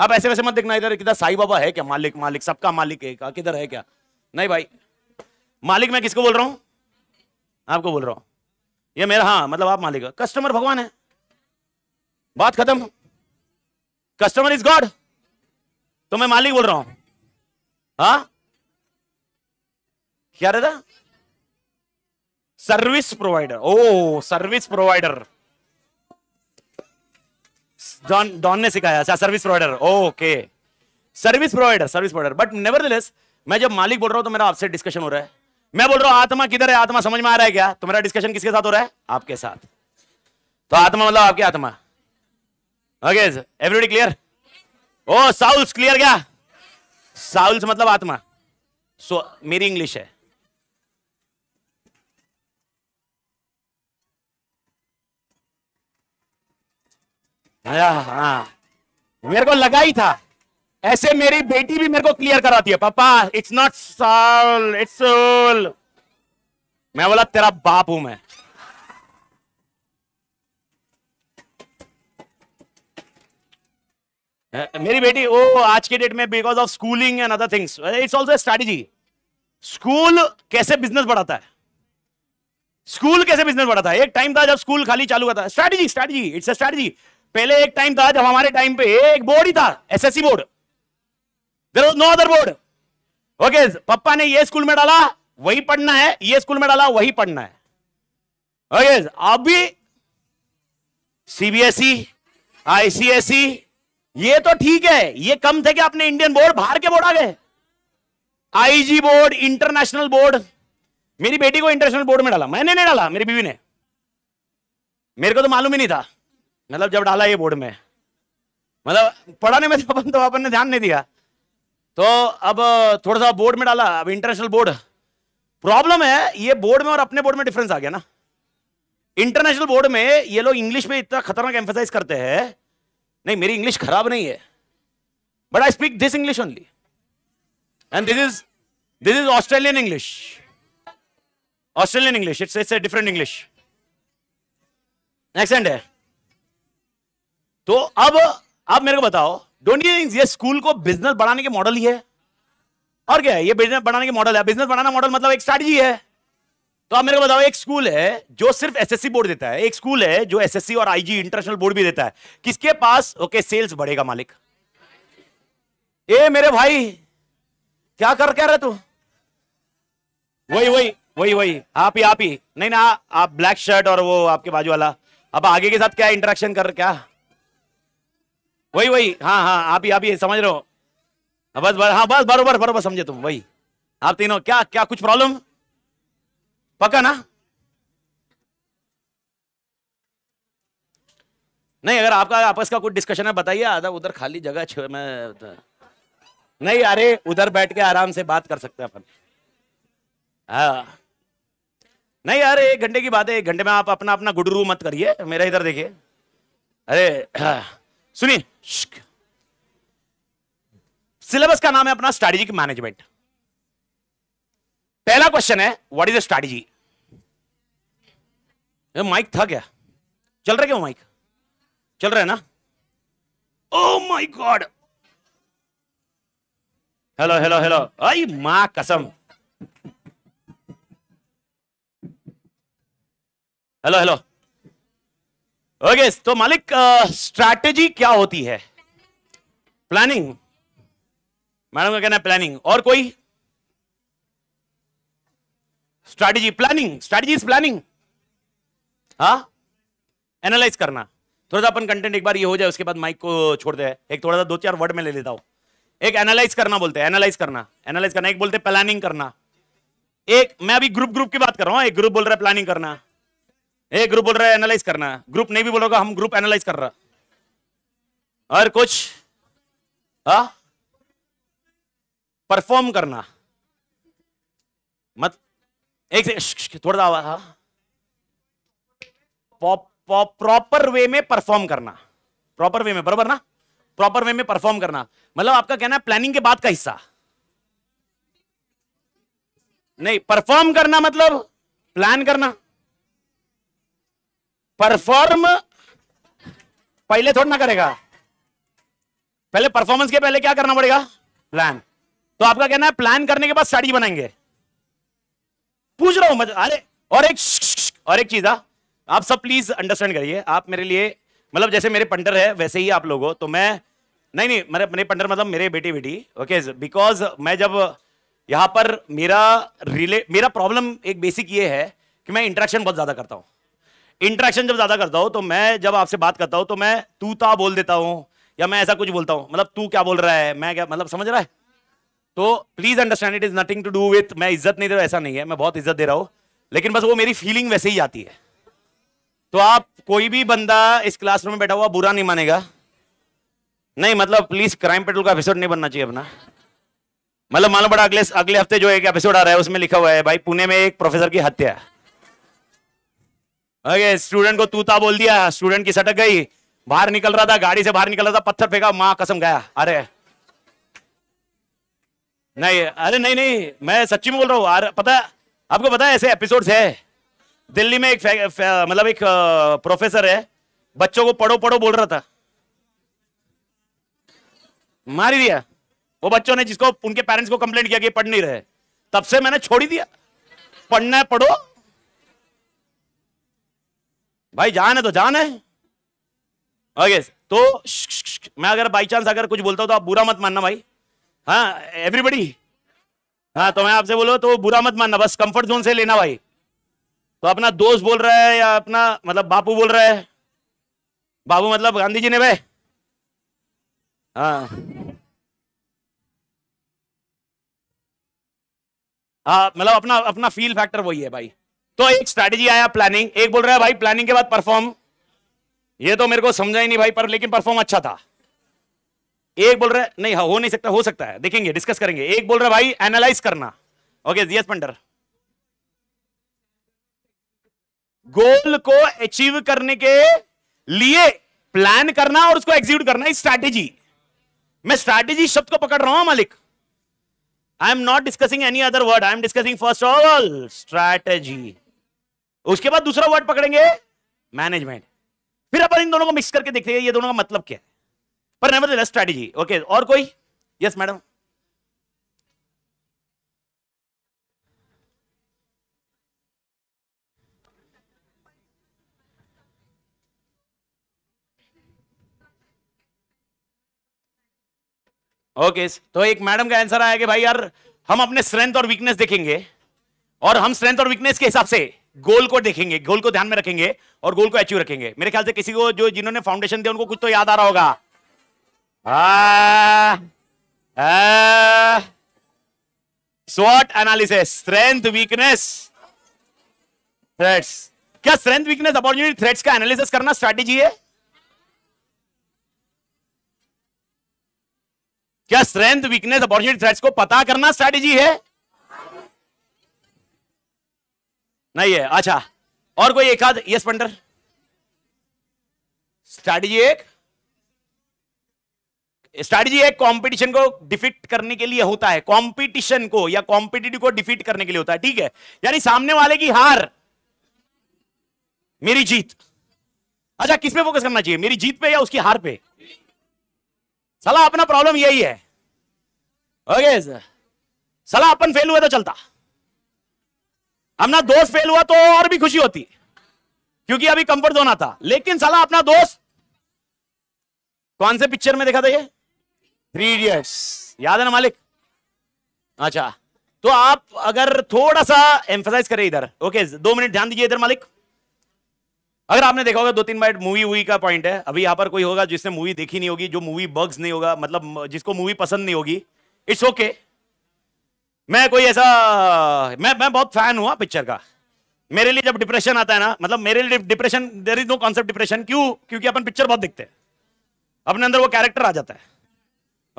आप ऐसे वैसे मत देखना इधर किधर साई बाबा है क्या मालिक मालिक सबका मालिक है किधर है क्या नहीं भाई मालिक मैं किसको बोल रहा हूं आपको बोल रहा हूं ये मेरा हाँ मतलब आप मालिक कस्टमर भगवान है बात खत्म कस्टमर इज गॉड तो मैं मालिक बोल रहा हूं हा क्या रहता service provider oh service provider don don ने सिखाया अच्छा service provider okay service provider service provider but never मैं जब मालिक बोल रहा हूं तो मेरा आपसे डिस्कशन हो रहा है मैं बोल रहा हूं आत्मा किधर है आत्मा समझ में आ रहा है क्या तुम्हारा तो डिस्कशन किसके साथ हो रहा है आपके साथ तो आत्मा मतलब आपकी आत्मा okay everybody clear oh souls clear क्या साउल्स मतलब आत्मा सो so, मेरी इंग्लिश है हाँ मेरे को लगा ही था ऐसे मेरी बेटी भी मेरे को क्लियर कराती है पापा it's not sol it's soul मैं बोला तेरा बाप हूं मैं मेरी बेटी ओ आज के डेट में because of schooling and other things it's also strategy school कैसे बिजनेस बढ़ाता है स्कूल कैसे बिजनेस बढ़ाता है एक टाइम था जब स्कूल खाली चालू होता था strategy strategy it's a strategy पहले एक टाइम था जब हमारे टाइम पे एक बोर्ड ही था SSC board there no other board okay पप्पा ने ये स्कूल में डाला वही पढ़ना है ये स्कूल में डाला वही पढ़ना है ओके अभी सीबीएसई आईसीएसई ये तो ठीक है ये कम थे कि आपने इंडियन बोर्ड बाहर के बोर्ड आ गए आईजी बोर्ड इंटरनेशनल बोर्ड मेरी बेटी को इंटरनेशनल बोर्ड में डाला मैंने नहीं डाला मेरी बीवी ने मेरे को तो मालूम ही नहीं था मतलब जब डाला ये बोर्ड में मतलब पढ़ाने में तो तो अपन ने ध्यान नहीं दिया तो अब थोड़ा सा बोर्ड में डाला अब इंटरनेशनल बोर्ड प्रॉब्लम है ये बोर्ड में और अपने बोर्ड में डिफरेंस आ गया ना इंटरनेशनल बोर्ड में ये लोग इंग्लिश में इतना खतरनाक एम्फोसाइज करते हैं नहीं मेरी इंग्लिश खराब नहीं है but I speak this English only and this is this is Australian English Australian English it's it's a different English accent है तो अब आप मेरे को बताओ डोंट यू थिंक ये स्कूल को बिजनेस बढ़ाने के मॉडल ही है और क्या है ये बिजनेस बढ़ाने के मॉडल है बिजनेस बढ़ाना मॉडल मतलब एक स्ट्रेटजी है तो आप मेरे को बताओ एक स्कूल है जो सिर्फ एसएससी बोर्ड देता है एक स्कूल है जो एसएससी और आईजी इंटरनेशनल बोर्ड भी देता है किसके पास ओके सेल्स बढ़ेगा मालिक ए मेरे भाई क्या कर कह रहे तू वही वही वही वही आप ही आप ही नहीं ना आप ब्लैक शर्ट और वो आपके बाजू वाला अब आगे के साथ क्या इंटरेक्शन कर क्या वही वही हाँ हाँ आप ही आप ही समझ रहे हो हाँ, बस बस हाँ बस बरोबर बरोबर समझे तुम वही आप तीनों क्या क्या कुछ प्रॉब्लम पक्का ना नहीं अगर आपका आपस का कुछ डिस्कशन है बताइए आधा उधर खाली जगह मैं नहीं अरे उधर बैठ के आराम से बात कर सकते हैं अपन हाँ नहीं यार एक घंटे की बात है एक घंटे में आप अपना अपना गुडरू मत करिए मेरा इधर देखिए अरे हाँ। सुनिए सिलेबस का नाम है अपना स्ट्रैटेजिक मैनेजमेंट पहला क्वेश्चन है what is a strategy mic था क्या चल रहा क्या माइक चल रहा है ना oh my god hello hello hello आई मां कसम हेलो हेलो ओके okay, तो मालिक स्ट्रैटेजी क्या होती है प्लानिंग मैडम का कहना है प्लानिंग और कोई strategy planning strategy is planning हा एनालाइज करना थोड़ा सा अपन कंटेंट एक बार ये हो जाए उसके बाद माइक को छोड़ते हैं एक थोड़ा सा दो चार वर्ड में ले लेता हूं एक एनालाइज करना बोलते हैं एनालाइज करना एनालाइज करना एक बोलते हैं प्लानिंग करना एक मैं अभी ग्रुप ग्रुप की बात कर रहा हूं हाँ? एक ग्रुप बोल रहा है प्लानिंग करना ए ग्रुप बोल रहा है एनालाइज करना ग्रुप नहीं भी बोलोगा हम ग्रुप एनालाइज कर रहा और कुछ हा परफॉर्म करना मत एक से थोड़ा आवाज हा प्रॉपर वे में परफॉर्म करना प्रॉपर वे में बरोबर ना प्रॉपर वे में परफॉर्म करना मतलब आपका कहना है प्लानिंग के बाद का हिस्सा नहीं परफॉर्म करना मतलब प्लान करना परफॉर्म पहले थोड़ा ना करेगा पहले परफॉर्मेंस के पहले क्या करना पड़ेगा प्लान तो आपका कहना है प्लान करने के बाद साड़ी बनाएंगे पूछ रहा हूं अरे और एक और एक चीज हाँ। आप सब प्लीज अंडरस्टैंड करिए आप मेरे लिए मतलब जैसे मेरे पंडर है वैसे ही आप लोग हो तो मैं नहीं नहीं मेरे अपने पंडर मतलब मेरे बेटी बेटी ओके बिकॉज मैं जब यहाँ पर मेरा रिले मेरा प्रॉब्लम एक बेसिक ये है कि मैं इंट्रैक्शन बहुत ज़्यादा करता हूँ इंट्रैक्शन जब ज्यादा करता हूं तो मैं जब आपसे बात करता हूं तो मैं तू ता बोल देता हूं या मैं ऐसा कुछ बोलता हूं मतलब तू क्या बोल रहा है मैं क्या मतलब समझ रहा है तो please understand it is nothing to do with मैं इज्जत नहीं दे रहा ऐसा नहीं है मैं बहुत इज्जत दे रहा हूं लेकिन बस वो मेरी फीलिंग वैसे ही आती है तो आप कोई भी बंदा इस क्लासरूम में बैठा हुआ बुरा नहीं मानेगा नहीं मतलब प्लीज क्राइम पेट्रोल का एपिसोड नहीं बनना चाहिए अपना मतलब मालूम पड़ा अगले अगले हफ्ते जो एक एपिसोड आ रहा है उसमें लिखा हुआ है भाई पुणे में एक प्रोफेसर की हत्या अरे स्टूडेंट को तूता बोल दिया स्टूडेंट की सटक गई बाहर निकल रहा था गाड़ी से बाहर निकल रहा था पत्थर फेंका माँ कसम गया अरे नहीं अरे नहीं नहीं मैं सच्ची में बोल रहा हूँ अरे पता आपको पता है ऐसे एपिसोड्स है दिल्ली में एक मतलब एक प्रोफेसर है बच्चों को पढ़ो पढ़ो बोल रहा था मार ही दिया वो बच्चों ने जिसको उनके पेरेंट्स को कंप्लेंट किया कि पढ़ नहीं रहे तब से मैंने छोड़ ही दिया पढ़ना है पढ़ो भाई जान है तो जान है ओके तो मैं अगर बाई चांस अगर कुछ बोलता हूँ तो आप बुरा मत मानना भाई हाँ एवरीबडी हाँ तो मैं आपसे बोलो तो बुरा मत मानना बस कंफर्ट जोन से लेना भाई तो अपना दोस्त बोल रहा है या अपना मतलब बापू बोल रहा है बाबू मतलब गांधी जी ने भाई हाँ हाँ मतलब अपना अपना फील फैक्टर वही है भाई तो एक स्ट्रैटेजी आया प्लानिंग एक बोल रहा है भाई प्लानिंग के बाद परफॉर्म ये तो मेरे को समझा ही नहीं भाई पर लेकिन परफॉर्म अच्छा था एक बोल रहा है नहीं हाँ, हो नहीं सकता हो सकता है देखेंगे डिस्कस करेंगे एक बोल रहा है भाई एनालाइज करना ओके जीएस पंडर गोल को अचीव करने के लिए प्लान करना और उसको एग्जीक्यूट करना स्ट्रैटेजी मैं स्ट्रैटेजी शब्द को पकड़ रहा हूं हाँ, मालिक I am not discussing any other word I am discussing first of all strategy उसके बाद दूसरा वर्ड पकड़ेंगे मैनेजमेंट फिर अपन इन दोनों को मिक्स करके देखते हैं ये दोनों का मतलब क्या है पर नेवर स्ट्रेटेजी ओके और कोई यस मैडम ओके okay, तो एक मैडम का आंसर आया कि भाई यार हम अपने स्ट्रेंथ और वीकनेस देखेंगे और हम स्ट्रेंथ और वीकनेस के हिसाब से गोल को देखेंगे गोल को ध्यान में रखेंगे और गोल को अचीव रखेंगे मेरे ख्याल से किसी को जो जिन्होंने फाउंडेशन दिया उनको कुछ तो याद आ रहा होगा स्वॉट एनालिसिस स्ट्रेंथ वीकनेस थ्रेट्स क्या स्ट्रेंथ वीकनेस अपॉर्चुनिटी थ्रेट्स का एनालिसिस करना स्ट्रैटेजी है क्या स्ट्रेंथ वीकनेस अपॉर्चुनिटी थ्रेट्स को पता करना स्ट्रैटेजी है नहीं है अच्छा और कोई एक आध यस पंडर स्ट्रैटेजी एक स्ट्रैटेजी एक कंपटीशन को डिफीट करने के लिए होता है कंपटीशन को या कॉम्पिटिटिव को डिफीट करने के लिए होता है ठीक है यानी सामने वाले की हार मेरी जीत अच्छा किस पे फोकस करना चाहिए मेरी जीत पे या उसकी हार पे सलाह अपना प्रॉब्लम यही है ओके सलाह अपन फेल हुए तो चलता अपना दोस्त फेल हुआ तो और भी खुशी होती क्योंकि अभी कंफर्ट जोन आता लेकिन साला अपना दोस्त कौन से पिक्चर में देखा था ये थ्री इडियट्स याद है ना मालिक अच्छा तो आप अगर थोड़ा सा एम्फोसाइज करें इधर ओके दो मिनट ध्यान दीजिए इधर मालिक अगर आपने देखा होगा दो तीन बार मूवी वूवी का पॉइंट है अभी यहां पर कोई होगा जिसने मूवी देखी नहीं होगी जो मूवी बग्स नहीं होगा मतलब जिसको मूवी पसंद नहीं होगी इट्स ओके okay. मैं कोई ऐसा मैं मैं बहुत फैन हुआ पिक्चर का मेरे लिए जब डिप्रेशन आता है ना मतलब मेरे लिए depression there is no concept depression क्यों क्योंकि अपन पिक्चर बहुत दिखते हैं अपने अंदर वो कैरेक्टर आ जाता है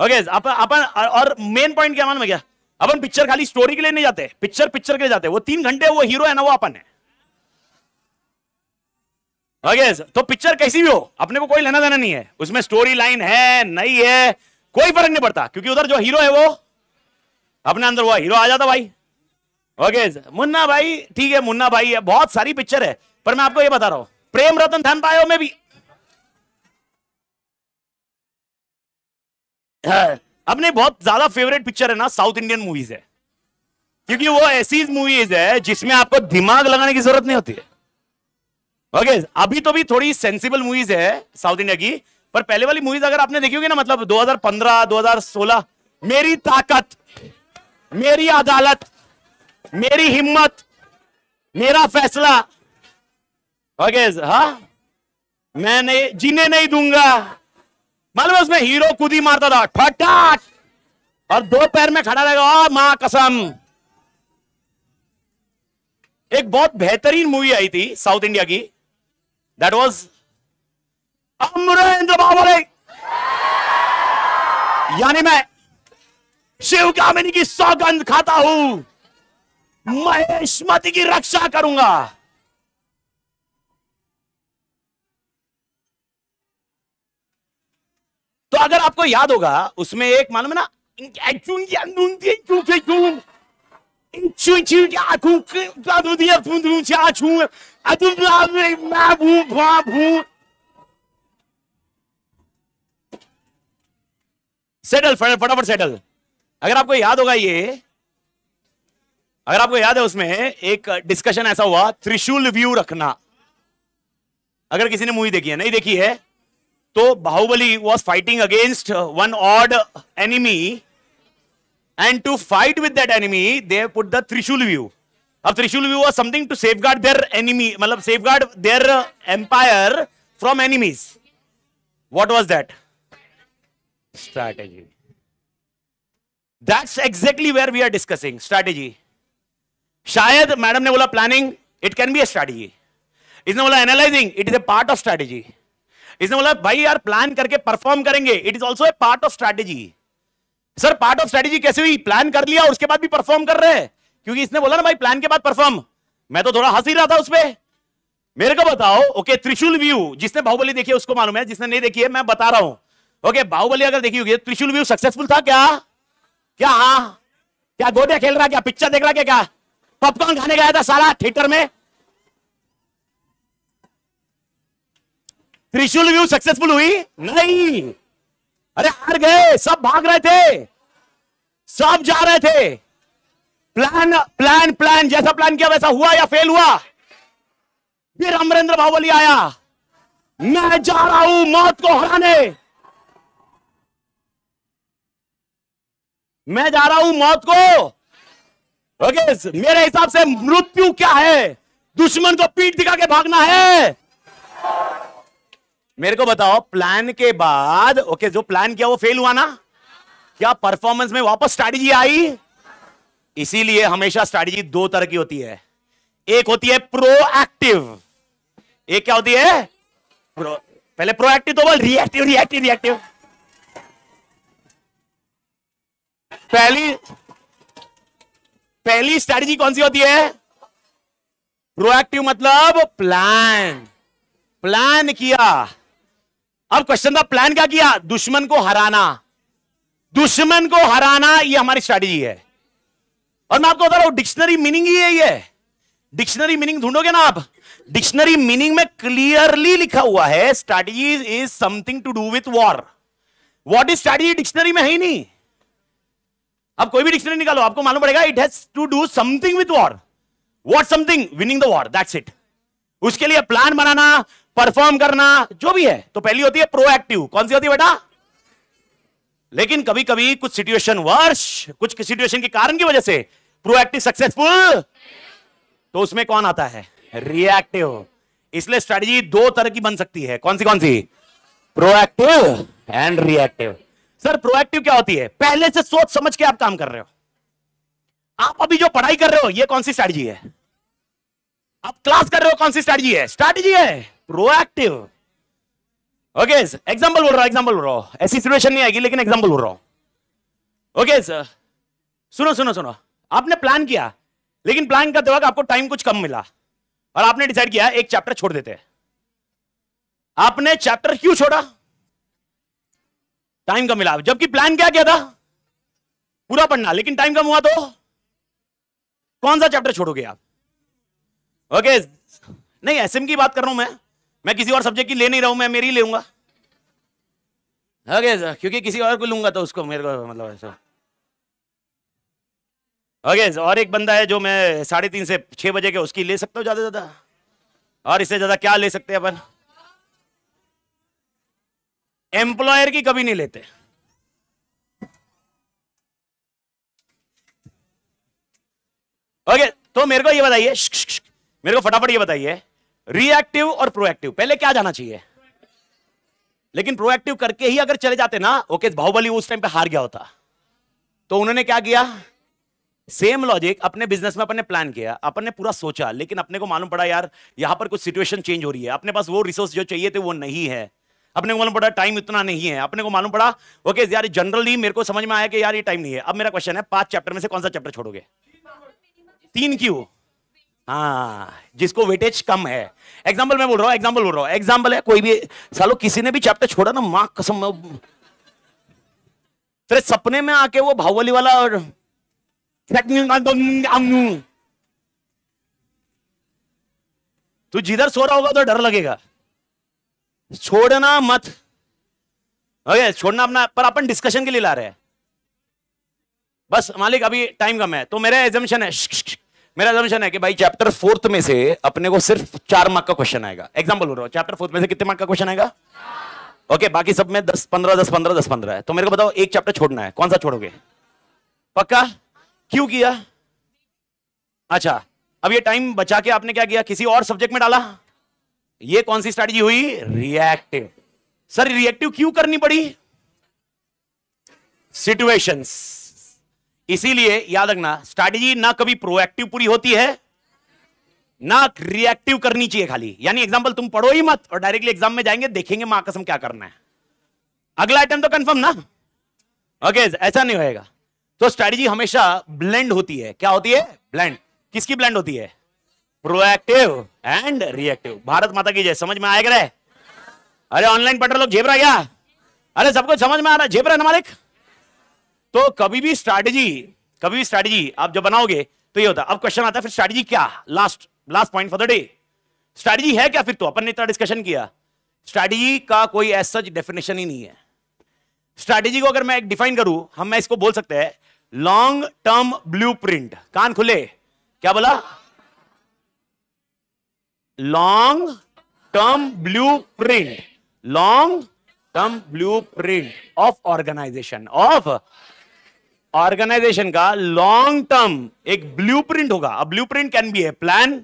ओके okay, अपन अपन और मेन पॉइंट क्या मान में क्या अपन पिक्चर खाली स्टोरी के लिए नहीं जाते पिक्चर पिक्चर के लिए जाते वो तीन घंटे वो हीरो है ना वो अपन है ओके okay, तो पिक्चर कैसी भी हो अपने को कोई लेना देना नहीं है उसमें स्टोरी लाइन है नहीं है कोई फर्क नहीं पड़ता क्योंकि उधर जो हीरो है वो अपने अंदर वो हीरो आ जाता भाई ओके मुन्ना भाई ठीक है मुन्ना भाई है बहुत सारी पिक्चर है पर मैं आपको ये बता रहा हूं प्रेम रतन धन पायो में भी हाँ, अपने बहुत ज्यादा फेवरेट पिक्चर है ना साउथ इंडियन मूवीज है क्योंकि वो ऐसी मूवीज है जिसमें आपको दिमाग लगाने की जरूरत नहीं होती है ओके okay, अभी तो भी थोड़ी सेंसिबल मूवीज है साउथ इंडिया की पर पहले वाली मूवीज अगर आपने देखी होगी ना मतलब 2015 2016 मेरी ताकत मेरी अदालत मेरी हिम्मत मेरा फैसला ओके हा मैं नहीं जीने नहीं दूंगा मालूम मतलब है उसमें हीरो खुद ही मारता था फटाट और दो पैर में खड़ा रहेगा मां कसम एक बहुत बेहतरीन मूवी आई थी साउथ इंडिया की दैट वॉज अमरेंद्र बाबरे यानी मैं शिव कामिनी की सौगंध खाता हूं महेशमती की रक्षा करूंगा तो अगर आपको याद होगा उसमें एक मालूम है ना सेटल फटाफट सेटल अगर आपको याद होगा ये अगर आपको याद है उसमें एक डिस्कशन ऐसा हुआ त्रिशूल व्यू रखना अगर किसी ने मूवी देखी है नहीं देखी है तो Baahubali was fighting against one odd enemy and to fight with that enemy they put the trishul view अब trishul view was something to safeguard their enemy मतलब safeguard their empire from enemies what was that strategy that's exactly where we are discussing strategy शायद madam ने बोला planning it can be a strategy इसने बोला analysing it is a part of strategy इसने बोला भाई यार plan करके परफॉर्म करेंगे it is also a part of strategy sir part of strategy कैसे हुई प्लान कर लिया उसके बाद भी परफॉर्म कर रहे हैं क्योंकि इसने बोला ना भाई प्लान के बाद परफॉर्म मैं तो थोड़ा हंस ही रहा था उसपे मेरे को बताओ ओके त्रिशूल व्यू जिसने बाहुबली देखी है उसको मालूम है जिसने नहीं देखी है मैं बता रहा हूं ओके बाहुबली अगर देखी होगी तो त्रिशूल व्यू सक्सेसफुल था क्या क्या हाँ क्या गोदे खेल रहा क्या पिक्चर देख रहा क्या क्या पॉपकॉर्न खाने गया था सारा थिएटर में त्रिशूल व्यू सक्सेसफुल हुई नहीं अरे हार गए सब भाग रहे थे सब जा रहे थे प्लान प्लान प्लान जैसा प्लान किया वैसा हुआ या फेल हुआ फिर अमरेंद्र बाहुबली आया मैं जा रहा हूं मौत को हराने मैं जा रहा हूं मौत को ओके मेरे हिसाब से मृत्यु क्या है दुश्मन को पीठ दिखा के भागना है मेरे को बताओ प्लान के बाद ओके जो प्लान किया वो फेल हुआ ना क्या परफॉर्मेंस में वापस स्ट्रैटेजी आई इसीलिए हमेशा स्ट्रैटेजी दो तरह की होती है एक होती है प्रोएक्टिव एक क्या होती है प्रो पहले प्रोएक्टिव तो बोल रिएक्टिव रिएक्टिव रिएक्टिव पहली पहली स्ट्रैटेजी कौन सी होती है प्रोएक्टिव मतलब प्लान प्लान किया अब क्वेश्चन था प्लान क्या किया दुश्मन को हराना दुश्मन को हराना ये हमारी स्ट्रैटेजी है और मैं आपको बता रहा हूं डिक्शनरी मीनिंग ही है ये डिक्शनरी मीनिंग ढूंढोगे ना आप डिक्शनरी मीनिंग में क्लियरली लिखा हुआ है strategy is something to do with war what is strategy dictionary में है ही नहीं अब कोई भी डिक्शनरी निकालो आपको मालूम पड़ेगा it has to do something with war what something winning the war that's it उसके लिए प्लान बनाना परफॉर्म करना जो भी है तो पहली होती है प्रोएक्टिव कौन सी होती है बेटा लेकिन कभी कभी कुछ सिचुएशन वर्ष कुछ सिचुएशन के कारण की वजह से प्रोएक्टिव सक्सेसफुल तो उसमें कौन आता है रिएक्टिव इसलिए स्ट्रेटजी दो तरह की बन सकती है कौन सी कौन सी proactive and reactive sir proactive क्या होती है पहले से सोच समझ के आप काम कर रहे हो आप अभी जो पढ़ाई कर रहे हो ये कौन सी स्ट्रैटेजी है आप क्लास कर रहे हो कौन सी स्ट्रैटेजी है स्ट्रैटेजी है प्रोएक्टिव ओके एग्जाम्पल बोल रहा हूं एग्जांपल बोल रहा हूं ऐसी सिचुएशन नहीं आएगी लेकिन एग्जाम्पल बोल रहा हूं ओके सर सुनो सुनो सुनो आपने प्लान किया लेकिन प्लान करते वक्त आपको टाइम कुछ कम मिला और आपने डिसाइड किया एक चैप्टर छोड़ देते हैं आपने चैप्टर क्यों छोड़ा टाइम का मिला जबकि प्लान क्या किया था पूरा पढ़ना लेकिन टाइम कम हुआ तो कौन सा चैप्टर छोड़ोगे आप ओके नहीं एसएम की बात कर रहा हूं मैं मैं किसी और सब्जेक्ट की ले नहीं रहा हूं मैं मेरी लूंगा ओके okay, क्योंकि किसी और को लूंगा तो उसको मेरे को मतलब ऐसा ओके okay, और एक बंदा है जो मैं साढ़े तीन से छह बजे के उसकी ले सकता हूँ ज्यादा ज्यादा और इससे ज्यादा क्या ले सकते हैं अपन एम्प्लॉयर की कभी नहीं लेते ओके तो मेरे को ये बताइए मेरे को फटाफट ये बताइए रिएक्टिव और प्रोएक्टिव पहले क्या जाना चाहिए लेकिन प्रोएक्टिव करके ही अगर चले जाते ना ओके बाहुबली उस टाइम पे हार गया होता तो उन्होंने क्या किया सेम लॉजिक अपने बिजनेस में अपन ने प्लान किया अपन ने पूरा सोचा लेकिन अपने को मालूम पड़ा यार यहां पर कुछ सिचुएशन चेंज हो रही है अपने पास वो रिसोर्स जो चाहिए थे वो नहीं है अपने को मालूम पड़ा टाइम इतना नहीं है अपने को मालूम पड़ा ओके यार जनरली मेरे को समझ में आया कि यार ये टाइम नहीं है अब मेरा क्वेश्चन है पांच चैप्टर में से कौन सा चैप्टर छोड़ोगे तीन क्यों हाँ जिसको वेटेज कम है एग्जाम्पल मैं बोल रहा हूँ एग्जाम्पल बोल रहा हूँ एग्जाम्पल है कोई भी सालो किसी ने भी चैप्टर छोड़ा ना माँ कसम फिर सपने में आके वो भावली वाला और तू जिधर सो रहा होगा तो डर लगेगा छोड़ना मत ओके छोड़ना अपना पर अपन डिस्कशन के लिए ला रहे हैं बस मालिक अभी टाइम कम है तो मेरा एजम्पन है श्क, श्क, मेरा एजम्पन है कि भाई चैप्टर फोर्थ में से अपने को सिर्फ चार मार्क का क्वेश्चन आएगा एग्जाम्पल बोल रहा हूँ चैप्टर फोर्थ में से कितने मार्क का क्वेश्चन आएगा ओके okay, बाकी सब में दस पंद्रह दस पंद्रह दस पंद्रह है तो मेरे को बताओ एक चैप्टर छोड़ना है कौन सा छोड़ोगे पक्का क्यों किया अच्छा अब ये टाइम बचा के आपने क्या किया किसी और सब्जेक्ट में डाला ये कौन सी स्ट्रैटेजी हुई रिएक्टिव सर रिएक्टिव क्यों करनी पड़ी सिचुएशंस इसीलिए याद रखना स्ट्रैटेजी ना कभी प्रोएक्टिव पूरी होती है ना रिएक्टिव करनी चाहिए खाली यानी एग्जाम्पल तुम पढ़ो ही मत और डायरेक्टली एग्जाम में जाएंगे देखेंगे मां कसम क्या करना है अगला आइटम तो कंफर्म ना ओके okay, ऐसा नहीं होएगा तो स्ट्रैटेजी हमेशा ब्लेंड होती है क्या होती है ब्लेंड किसकी ब्लेंड होती है प्रोएक्टिव एंड रिएक्टिव भारत माता की जय समझ में आएगा अरे ऑनलाइन पढ़ रहे लोग झेबरा क्या अरे सबको समझ में आ रहा है झेबरा ना मालिक तो कभी भी स्ट्रैटेजी कभी भी स्ट्रैटेजी आप जब बनाओगे तो ये होता है अब क्वेश्चन आता है फिर स्ट्रैटेजी क्या last last point for the day strategy है क्या फिर तो अपन ने इतना डिस्कशन किया स्ट्रैटेजी का कोई एस सच डेफिनेशन ही नहीं है स्ट्रैटेजी को अगर मैं एक डिफाइन करूं हम मैं इसको बोल सकते हैं लॉन्ग टर्म ब्लू कान खुले क्या बोला long term blueprint long term blueprint of organisation of organisation का लॉन्ग टर्म एक ब्लू प्रिंट होगा अब blueprint can be a plan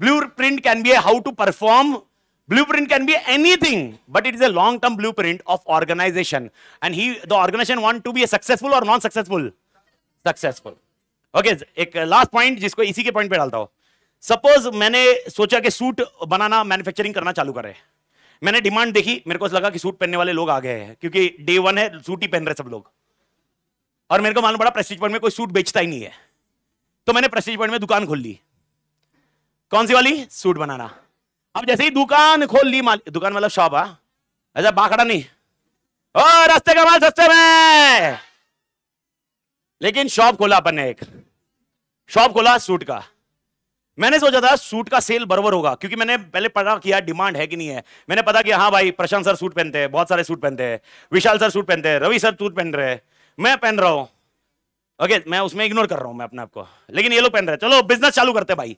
blueprint can be a how to perform blueprint can be anything but it is a long term blueprint of organisation and he the organisation want to be a successful और non successful successful okay एक last point जिसको इसी के point पे डालता हूं suppose मैंने सोचा कि सूट बनाना मैन्युफैक्चरिंग करना चालू करें मैंने डिमांड देखी मेरे को लगा कि सूट पहनने वाले लोग आ गए हैं क्योंकि डे वन है सूट ही पहन रहे सब लोग और मेरे को मालूम पड़ा प्रेस्टीज पॉइंट में कोई सूट बेचता ही नहीं है तो मैंने प्रेस्टीज पॉइंट में दुकान खोल ली कौन सी वाली सूट बनाना अब जैसे ही दुकान खोल ली माल दुकान मतलब शॉप है ऐसा बाखड़ा नहीं ओ रास्ते का माल सस्ते में लेकिन शॉप खोला अपन ने एक शॉप खोला सूट का मैंने सोचा था सूट का सेल बरबर होगा क्योंकि मैंने पहले पता किया डिमांड है कि नहीं है मैंने पता किया हाँ भाई प्रशांत सर सूट पहनते हैं बहुत सारे सूट पहनते हैं विशाल सर सूट पहनते हैं रवि सर सूट पहन रहे हैं मैं पहन रहा हूँ ओके मैं उसमें इग्नोर कर रहा हूँ मैं अपने आपको लेकिन ये लोग पहन रहे चलो बिजनेस चालू करते भाई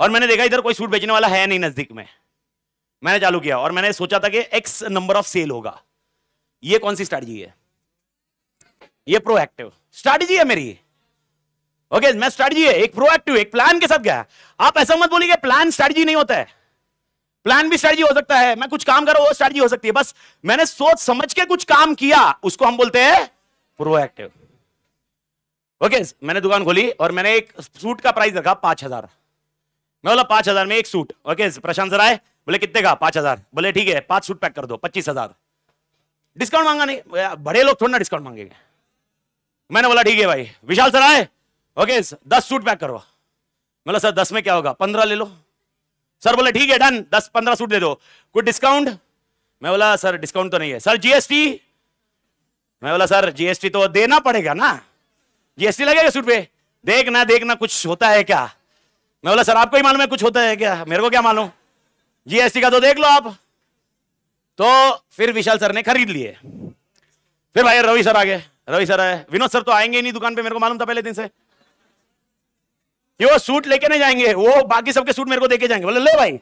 और मैंने देखा इधर कोई सूट बेचने वाला है नहीं नज़दीक में मैंने चालू किया और मैंने सोचा था कि एक्स नंबर ऑफ सेल होगा ये कौन सी स्ट्रैटेजी है ये प्रोएक्टिव स्ट्रैटेजी है मेरी ओके मैं स्ट्रेटजी है एक प्रोएक्टिव एक प्लान के साथ गया आप ऐसा मत बोलिए प्लान स्ट्रेटजी नहीं होता है प्लान भी स्ट्रेटजी हो सकता है मैं कुछ काम कर वो स्ट्रेटजी हो सकती है बस मैंने सोच समझ के कुछ काम किया उसको हम बोलते हैं प्रोएक्टिव ओके मैंने दुकान खोली और मैंने एक सूट का प्राइस रखा पांच हजार मैं बोला पांच हजार में एक सूट ओके प्रशांत सर आए बोले कितने का पांच हजार बोले ठीक है पांच सूट पैक कर दो पच्चीस हजार डिस्काउंट मांगा नहीं बड़े लोग थोड़ा ना डिस्काउंट मांगेंगे मैंने बोला ठीक है भाई विशाल सर आए ओके दस सूट पैक करो मतलब सर दस में क्या होगा पंद्रह ले लो सर बोले ठीक है डन दस पंद्रह सूट दे दो कुछ डिस्काउंट मैं बोला सर डिस्काउंट तो नहीं है सर जीएसटी मैं बोला सर जीएसटी तो देना पड़ेगा ना जीएसटी लगेगा सूट पे देखना देखना कुछ होता है क्या मैं बोला सर आपको ही मालूम है कुछ होता है क्या मेरे को क्या मालूम जीएसटी का तो देख लो आप तो फिर विशाल सर ने खरीद लिए फिर भाई रवि सर आ गए रवि सर आए विनोद सर तो आएंगे ही नहीं दुकान पे मेरे को मालूम था पहले दिन से कि वो सूट लेके नहीं जाएंगे वो बाकी सबके सूट मेरे को देके जाएंगे बोले ले भाई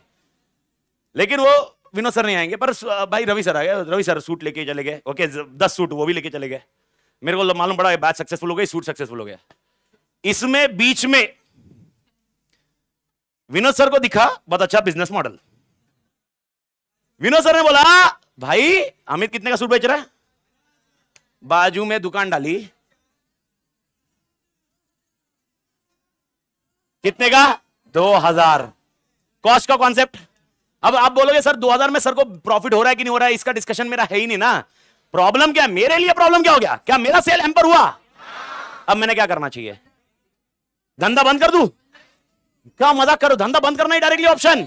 लेकिन वो विनोद सर नहीं आएंगे पर भाई रवि सर आ गए रवि सर सूट लेके चले गए ओके दस सूट वो भी लेके चले गए मेरे को मालूम पड़ा बैच सक्सेसफुल हो गई सूट सक्सेसफुल हो गया इसमें बीच में विनोद सर को दिखा बहुत अच्छा बिजनेस मॉडल विनोद सर ने बोला भाई अमित कितने का सूट बेच रहा है बाजू में दुकान डाली कितने का दो हजार कॉस्ट का कॉन्सेप्ट अब आप बोलोगे सर 2000 में सर को प्रॉफिट हो रहा है कि नहीं हो रहा है इसका डिस्कशन मेरा है ही नहीं ना प्रॉब्लम क्या मेरे लिए प्रॉब्लम क्या हो गया क्या मेरा सेल एम्पर हुआ अब मैंने क्या करना चाहिए धंधा बंद कर दू क्या मजाक करो धंधा बंद करना ही डायरेक्टली ऑप्शन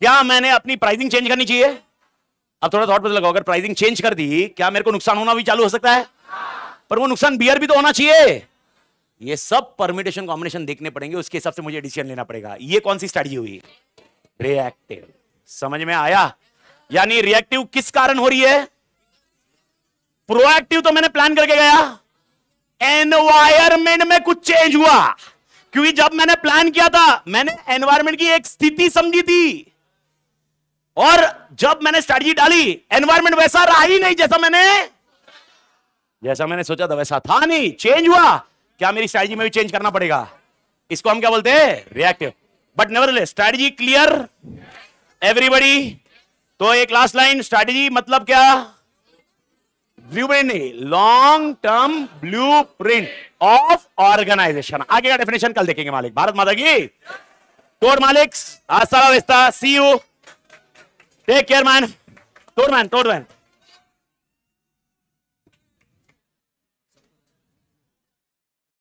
क्या मैंने अपनी प्राइसिंग चेंज करनी चाहिए अब थोड़ा थॉट लगाओ अगर प्राइसिंग चेंज कर दी क्या मेरे को नुकसान होना भी चालू हो सकता है पर वो नुकसान बियर भी तो होना चाहिए ये सब परमिटेशन कॉम्बिनेशन देखने पड़ेंगे उसके हिसाब से मुझे डिसीजन लेना पड़ेगा ये कौन सी स्टडी हुई रिएक्टिव समझ में आया यानी रिएक्टिव किस कारण हो रही है प्रोएक्टिव तो मैंने प्लान करके गया एनवायरमेंट में कुछ चेंज हुआ क्योंकि जब मैंने प्लान किया था मैंने एनवायरमेंट की एक स्थिति समझी थी और जब मैंने स्ट्रेटजी डाली एनवायरमेंट वैसा रहा ही नहीं जैसा मैंने जैसा मैंने सोचा था वैसा था नहीं चेंज हुआ क्या मेरी स्ट्रैटेजी में भी चेंज करना पड़ेगा इसको हम क्या बोलते हैं reactive but never strategy clear everybody तो एक लास्ट लाइन स्ट्रैटेजी मतलब क्या ब्लू प्रिंट नहीं long term blueprint of organisation आगे का डेफिनेशन कल देखेंगे मालिक भारत माता की टोर मालिक आज सारा see you take care man टोर मैन टोर मैन